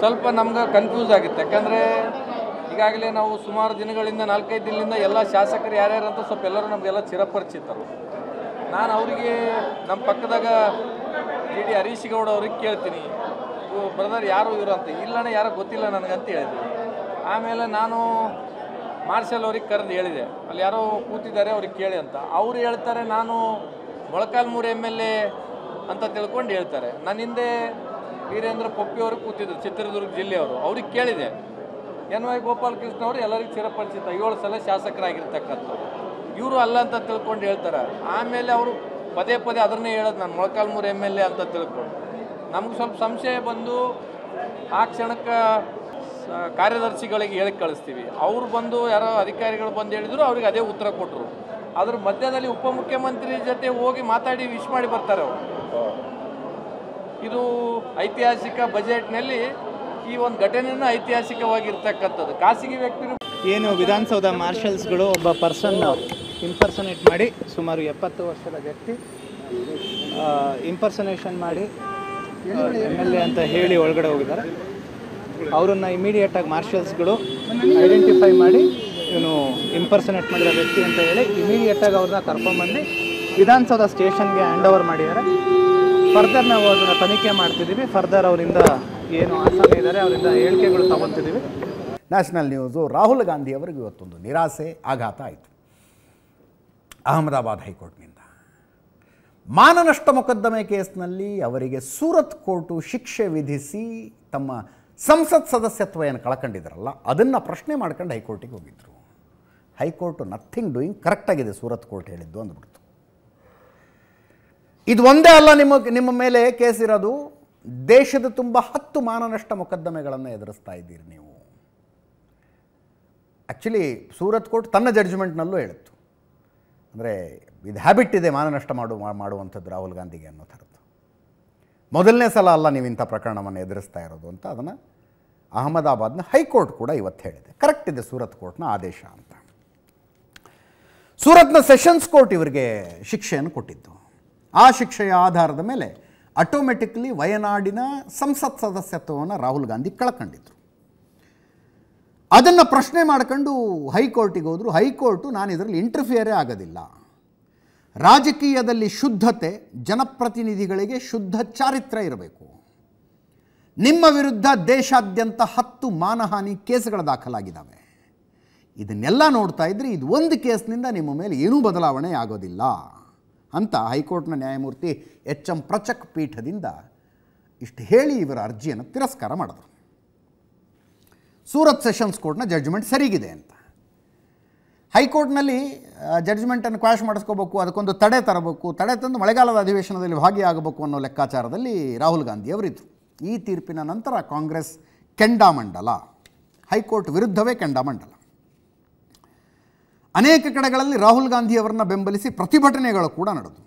C: ಸ್ವಲ್ಪ ನಮ್ಗೆ ಕನ್ಫ್ಯೂಸ್ ಆಗುತ್ತೆ ಯಾಕಂದರೆ ಈಗಾಗಲೇ ನಾವು ಸುಮಾರು ದಿನಗಳಿಂದ ನಾಲ್ಕೈದು ದಿನದಿಂದ ಎಲ್ಲ ಶಾಸಕರು ಯಾರ್ಯಾರು ಅಂತ ಸ್ವಲ್ಪ ಎಲ್ಲರೂ ನಮಗೆಲ್ಲ ಚಿರಪರಿಚಿತರು ನಾನು ಅವರಿಗೆ ನಮ್ಮ ಪಕ್ಕದಾಗ ಡಿ ಡಿ ಹರೀಶ್ ಗೌಡ ಅವ್ರಿಗೆ ಕೇಳ್ತೀನಿ ಬ್ರದರ್ ಯಾರು ಇವರು ಅಂತ ಇಲ್ಲಣ್ಣ ಯಾರೋ ಗೊತ್ತಿಲ್ಲ ನನಗಂತ ಹೇಳಿದ್ರು ಆಮೇಲೆ ನಾನು ಮಾರ್ಷಲ್ ಅವ್ರಿಗೆ ಕರೆದು ಹೇಳಿದೆ ಅಲ್ಲಿ ಯಾರೋ ಕೂತಿದ್ದಾರೆ ಅವ್ರಿಗೆ ಕೇಳಿ ಅಂತ ಅವ್ರು ಹೇಳ್ತಾರೆ ನಾನು ಮೊಳಕಾಲ್ಮೂರು ಎಮ್ ಎಲ್ ಎ ಅಂತ ತಿಳ್ಕೊಂಡು ಹೇಳ್ತಾರೆ ನನ್ನ ಹಿಂದೆ ವೀರೇಂದ್ರ ಪೊಪ್ಪಿಯವರು ಕೂತಿದ್ದರು ಚಿತ್ರದುರ್ಗ ಜಿಲ್ಲೆಯವರು ಅವ್ರಿಗೆ ಕೇಳಿದೆ ಎನ್ ವೈ ಗೋಪಾಲಕೃಷ್ಣ ಅವರು ಎಲ್ಲರಿಗೂ ಚಿರಪರಿಚಿತ ಏಳು ಸಲ ಶಾಸಕರಾಗಿರ್ತಕ್ಕಂಥ ಇವರು ಅಲ್ಲ ಅಂತ ತಿಳ್ಕೊಂಡು ಹೇಳ್ತಾರೆ ಆಮೇಲೆ ಅವರು ಪದೇ ಪದೇ ಅದನ್ನೇ ಹೇಳೋದು ನಾನು ಮೊಳಕಾಲ್ಮೂರು ಎಮ್ ಎಲ್ ಎ ಅಂತ ತಿಳ್ಕೊಂಡು ನಮ್ಗೆ ಸ್ವಲ್ಪ ಸಂಶಯ ಬಂದು ಆ ಕ್ಷಣಕ್ಕೆ ಕಾರ್ಯದರ್ಶಿಗಳಿಗೆ ಹೇಳಿ ಕಳಿಸ್ತೀವಿ ಅವ್ರು ಬಂದು ಯಾರೋ ಅಧಿಕಾರಿಗಳು ಬಂದು ಹೇಳಿದ್ರು ಅವ್ರಿಗೆ ಅದೇ ಉತ್ತರ ಕೊಟ್ಟರು ಅದ್ರ ಮಧ್ಯದಲ್ಲಿ ಉಪಮುಖ್ಯಮಂತ್ರಿ ಜೊತೆ ಹೋಗಿ ಮಾತಾಡಿ ವಿಶ್ ಮಾಡಿ ಬರ್ತಾರೆ ಅವರು ಇದು ಐತಿಹಾಸಿಕ ಬಜೆಟ್ನಲ್ಲಿ ಈ ಒಂದು ಘಟನೆಯೂ ಐತಿಹಾಸಿಕವಾಗಿರ್ತಕ್ಕಂಥದ್ದು ಖಾಸಗಿ ವ್ಯಕ್ತಿ ಏನು ವಿಧಾನಸೌಧ ಮಾರ್ಷಲ್ಸ್ಗಳು ಒಬ್ಬ ಪರ್ಸನ್ ಇಂಪರ್ಸನೇಟ್ ಮಾಡಿ ಸುಮಾರು ಎಪ್ಪತ್ತು ವರ್ಷದ ವ್ಯಕ್ತಿ ಇಂಪರ್ಸನೇಷನ್ ಮಾಡಿ ಎಮ್ ಎಲ್ ಎ ಅಂತ ಹೇಳಿ ಒಳಗಡೆ ಹೋಗಿದ್ದಾರೆ ಅವರನ್ನು ಇಮಿಡಿಯೇಟಾಗಿ ಮಾರ್ಷಲ್ಸ್ಗಳು ಐಡೆಂಟಿಫೈ ಮಾಡಿ ಇವನು ಇಂಪರ್ಸನೇಟ್ ಮಾಡಿರೋ ವ್ಯಕ್ತಿ ಅಂತ ಹೇಳಿ ಇಮಿಡಿಯೇಟಾಗಿ ಅವ್ರನ್ನ ಕರ್ಕೊಂಡ್ಬಂದು ವಿಧಾನಸೌಧ ಸ್ಟೇಷನ್ಗೆ ಹ್ಯಾಂಡ್ ಓವರ್ ಮಾಡಿದ್ದಾರೆ ಫರ್ದರ್ ನಾವು ಅದನ್ನು ತನಿಖೆ ಮಾಡ್ತಿದ್ದೀವಿ
A: ಫರ್ದರ್ ಅವರಿಂದ
C: ಏನು ಆಸನ ಇದ್ದಾರೆ ಅವರಿಂದ ಹೇಳಿಕೆಗಳು ತಗೊತಿದ್ದೀವಿ
A: ನ್ಯಾಷನಲ್ ನ್ಯೂಸು ರಾಹುಲ್ ಗಾಂಧಿ ಅವರಿಗೆ ಇವತ್ತೊಂದು ನಿರಾಸೆ ಆಘಾತ ಆಯಿತು ಅಹಮದಾಬಾದ್ ಹೈಕೋರ್ಟ್ನಿಂದ ಮಾನನಷ್ಟ ಮೊಕದ್ದಮೆ ಕೇಸ್ನಲ್ಲಿ ಅವರಿಗೆ ಸೂರತ್ ಕೋರ್ಟು ಶಿಕ್ಷೆ ವಿಧಿಸಿ ತಮ್ಮ ಸಂಸತ್ ಸದಸ್ಯತ್ವ ಏನು ಕಳ್ಕೊಂಡಿದ್ರಲ್ಲ ಅದನ್ನು ಪ್ರಶ್ನೆ ಮಾಡ್ಕೊಂಡು ಹೈಕೋರ್ಟಿಗೆ ಹೋಗಿದ್ದರು ಹೈಕೋರ್ಟ್ ನಥಿಂಗ್ ಡೂಯಿಂಗ್ ಕರೆಕ್ಟಾಗಿದೆ ಸೂರತ್ ಕೋರ್ಟ್ ಹೇಳಿದ್ದು ಅಂದ್ಬಿಡ್ತು ಇದು ಒಂದೇ ಅಲ್ಲ ನಿಮ್ಮ ನಿಮ್ಮ ಮೇಲೆ ಕೇಸ್ ಇರೋದು ದೇಶದ ತುಂಬ ಹತ್ತು ಮಾನನಷ್ಟ ಮೊಕದ್ದಮೆಗಳನ್ನು ಎದುರಿಸ್ತಾ ಇದ್ದೀರಿ ನೀವು ಆ್ಯಕ್ಚುಲಿ ಸೂರತ್ ಕೋರ್ಟ್ ತನ್ನ ಜಡ್ಜ್ಮೆಂಟ್ನಲ್ಲೂ ಹೇಳಿತ್ತು ಅಂದರೆ ಇದು ಹ್ಯಾಬಿಟ್ ಇದೆ ಮಾನನಷ್ಟ ಮಾಡು ಮಾಡುವಂಥದ್ದು ರಾಹುಲ್ ಗಾಂಧಿಗೆ ಅನ್ನೋ ಥರದ್ದು ಮೊದಲನೇ ಸಲ ಅಲ್ಲ ನೀವು ಇಂಥ ಪ್ರಕರಣವನ್ನು ಎದುರಿಸ್ತಾ ಇರೋದು ಅಂತ ಅದನ್ನು ಅಹಮದಾಬಾದ್ನ ಹೈಕೋರ್ಟ್ ಕೂಡ ಇವತ್ತು ಹೇಳಿದೆ ಕರೆಕ್ಟ್ ಇದೆ ಸೂರತ್ ಕೋರ್ಟ್ನ ಆದೇಶ ಅಂತ ಸೂರತ್ನ ಸೆಷನ್ಸ್ ಕೋರ್ಟ್ ಇವರಿಗೆ ಶಿಕ್ಷೆಯನ್ನು ಕೊಟ್ಟಿದ್ದು ಆ ಶಿಕ್ಷೆಯ ಆಧಾರದ ಮೇಲೆ ಆಟೋಮೆಟಿಕ್ಲಿ ವಯನಾಡಿನ ಸಂಸತ್ ಸದಸ್ಯತ್ವವನ್ನು ರಾಹುಲ್ ಗಾಂಧಿ ಕಳ್ಕೊಂಡಿದ್ರು ಅದನ್ನು ಪ್ರಶ್ನೆ ಮಾಡ್ಕೊಂಡು ಹೈಕೋರ್ಟಿಗೆ ಹೋದರು ಹೈಕೋರ್ಟು ನಾನು ಇದರಲ್ಲಿ ಇಂಟರ್ಫಿಯರೇ ಆಗೋದಿಲ್ಲ ರಾಜಕೀಯದಲ್ಲಿ ಶುದ್ಧತೆ ಜನಪ್ರತಿನಿಧಿಗಳಿಗೆ ಶುದ್ಧ ಚಾರಿತ್ರ ಇರಬೇಕು ನಿಮ್ಮ ವಿರುದ್ಧ ದೇಶಾದ್ಯಂತ ಹತ್ತು ಮಾನಹಾನಿ ಕೇಸ್ಗಳು ದಾಖಲಾಗಿದ್ದಾವೆ ಇದನ್ನೆಲ್ಲ ನೋಡ್ತಾ ಇದ್ರೆ ಇದು ಒಂದು ಕೇಸ್ನಿಂದ ನಿಮ್ಮ ಮೇಲೆ ಏನೂ ಬದಲಾವಣೆ ಆಗೋದಿಲ್ಲ ಅಂತ ಹೈಕೋರ್ಟ್ನ ನ್ಯಾಯಮೂರ್ತಿ ಎಚ್ ಎಂ ಪ್ರಚಕ್ ಪೀಠದಿಂದ ಇಷ್ಟು ಹೇಳಿ ಇವರ ಅರ್ಜಿಯನ್ನು ತಿರಸ್ಕಾರ ಮಾಡಿದ್ರು ಸೂರತ್ ಸೆಷನ್ಸ್ ಕೋರ್ಟ್ನ ಜಡ್ಜ್ಮೆಂಟ್ ಸರಿಗಿದೆ ಅಂತ ಹೈಕೋರ್ಟ್ನಲ್ಲಿ ಜಡ್ಜ್ಮೆಂಟನ್ನು ಕ್ವಾಶ್ ಮಾಡಿಸ್ಕೋಬೇಕು ಅದಕ್ಕೊಂದು ತಡೆ ತರಬೇಕು ತಡೆ ತಂದು ಮಳೆಗಾಲದ ಅಧಿವೇಶನದಲ್ಲಿ ಭಾಗಿಯಾಗಬೇಕು ಅನ್ನೋ ಲೆಕ್ಕಾಚಾರದಲ್ಲಿ ರಾಹುಲ್ ಗಾಂಧಿ ಅವರಿದ್ದರು ಈ ತೀರ್ಪಿನ ನಂತರ ಕಾಂಗ್ರೆಸ್ ಕೆಂಡಾಮಂಡಲ ಹೈಕೋರ್ಟ್ ವಿರುದ್ಧವೇ ಕೆಂಡಾಮಂಡಲ ಅನೇಕ ಕಡೆಗಳಲ್ಲಿ ರಾಹುಲ್ ಗಾಂಧಿ ಅವರನ್ನು ಬೆಂಬಲಿಸಿ ಪ್ರತಿಭಟನೆಗಳು ಕೂಡ ನಡೆದವು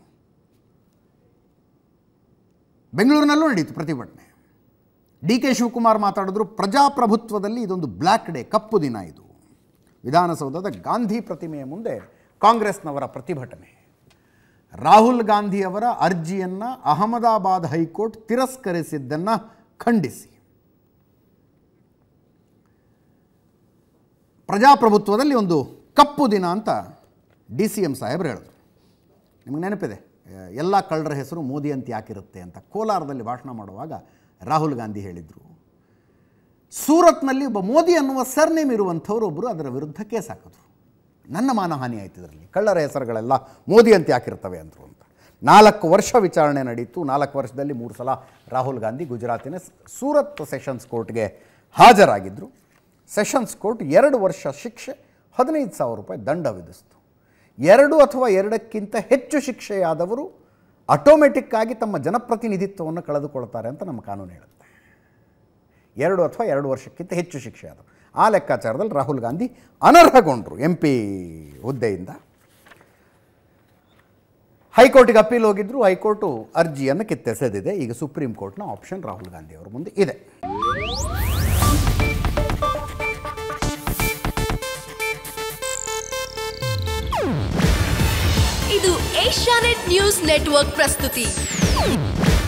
A: ಬೆಂಗಳೂರಿನಲ್ಲೂ ನಡೆಯಿತು ಪ್ರತಿಭಟನೆ ಡಿ ಕೆ ಶಿವಕುಮಾರ್ ಮಾತಾಡಿದ್ರು ಪ್ರಜಾಪ್ರಭುತ್ವದಲ್ಲಿ ಇದೊಂದು ಬ್ಲ್ಯಾಕ್ ಡೇ ಕಪ್ಪು ದಿನ ಇದು ವಿಧಾನಸೌಧದ ಗಾಂಧಿ ಪ್ರತಿಮೆಯ ಮುಂದೆ ಕಾಂಗ್ರೆಸ್ನವರ ಪ್ರತಿಭಟನೆ ರಾಹುಲ್ ಗಾಂಧಿಯವರ ಅರ್ಜಿಯನ್ನು ಅಹಮದಾಬಾದ್ ಹೈಕೋರ್ಟ್ ತಿರಸ್ಕರಿಸಿದ್ದನ್ನು ಖಂಡಿಸಿ ಪ್ರಜಾಪ್ರಭುತ್ವದಲ್ಲಿ ಒಂದು ಕಪ್ಪು ದಿನ ಅಂತ ಡಿ ಸಿ ಎಂ ಸಾಹೇಬರು ಹೇಳಿದ್ರು ನಿಮಗೆ ನೆನಪಿದೆ ಎಲ್ಲ ಕಳ್ಳರ ಹೆಸರು ಮೋದಿ ಅಂತ ಯಾಕಿರುತ್ತೆ ಅಂತ ಕೋಲಾರದಲ್ಲಿ ಭಾಷಣ ಮಾಡುವಾಗ ರಾಹುಲ್ ಗಾಂಧಿ ಹೇಳಿದರು ಸೂರತ್ನಲ್ಲಿ ಒಬ್ಬ ಮೋದಿ ಅನ್ನುವ ಸರ್ನೇಮ್ ಇರುವಂಥವರು ಒಬ್ಬರು ಅದರ ವಿರುದ್ಧ ಕೇಸ್ ಹಾಕಿದ್ರು ನನ್ನ ಮಾನಹಾನಿ ಆಯಿತು ಇದರಲ್ಲಿ ಕಳ್ಳರ ಹೆಸರುಗಳೆಲ್ಲ ಮೋದಿ ಅಂತ ಯಾಕಿರ್ತವೆ ಅಂದರು ಅಂತ ನಾಲ್ಕು ವರ್ಷ ವಿಚಾರಣೆ ನಡೀತು ನಾಲ್ಕು ವರ್ಷದಲ್ಲಿ ಮೂರು ಸಲ ರಾಹುಲ್ ಗಾಂಧಿ ಗುಜರಾತಿನ ಸೂರತ್ ಸೆಷನ್ಸ್ ಕೋರ್ಟ್ಗೆ ಹಾಜರಾಗಿದ್ದರು ಸೆಷನ್ಸ್ ಕೋರ್ಟ್ ಎರಡು ವರ್ಷ ಶಿಕ್ಷೆ ಹದಿನೈದು ಸಾವಿರ ರೂಪಾಯಿ ದಂಡ ವಿಧಿಸ್ತು ಎರಡು ಅಥವಾ ಎರಡಕ್ಕಿಂತ ಹೆಚ್ಚು ಶಿಕ್ಷೆಯಾದವರು ಆಟೋಮೆಟಿಕ್ಕಾಗಿ ತಮ್ಮ ಜನಪ್ರತಿನಿಧಿತ್ವವನ್ನು ಕಳೆದುಕೊಳ್ತಾರೆ ಅಂತ ನಮ್ಮ ಕಾನೂನು ಹೇಳುತ್ತೆ ಎರಡು ಅಥವಾ ಎರಡು ವರ್ಷಕ್ಕಿಂತ ಹೆಚ್ಚು ಶಿಕ್ಷೆ ಅದು ಆ ಲೆಕ್ಕಾಚಾರದಲ್ಲಿ ರಾಹುಲ್ ಗಾಂಧಿ ಅನರ್ಹಗೊಂಡ್ರು ಎಂ ಪಿ ಹುದ್ದೆಯಿಂದ ಹೈಕೋರ್ಟಿಗೆ ಅಪೀಲ್ ಹೋಗಿದ್ರು ಹೈಕೋರ್ಟು ಅರ್ಜಿಯನ್ನು ಕಿತ್ತೆಸೆದಿದೆ ಈಗ ಸುಪ್ರೀಂ ಕೋರ್ಟ್ನ ಆಪ್ಷನ್ ರಾಹುಲ್ ಗಾಂಧಿ ಅವರ ಮುಂದೆ ಇದೆ ಇದು ಏಷ್ಯಾನೆಟ್ ನ್ಯೂಸ್ ನೆಟ್ವರ್ಕ್ ಪ್ರಸ್ತುತಿ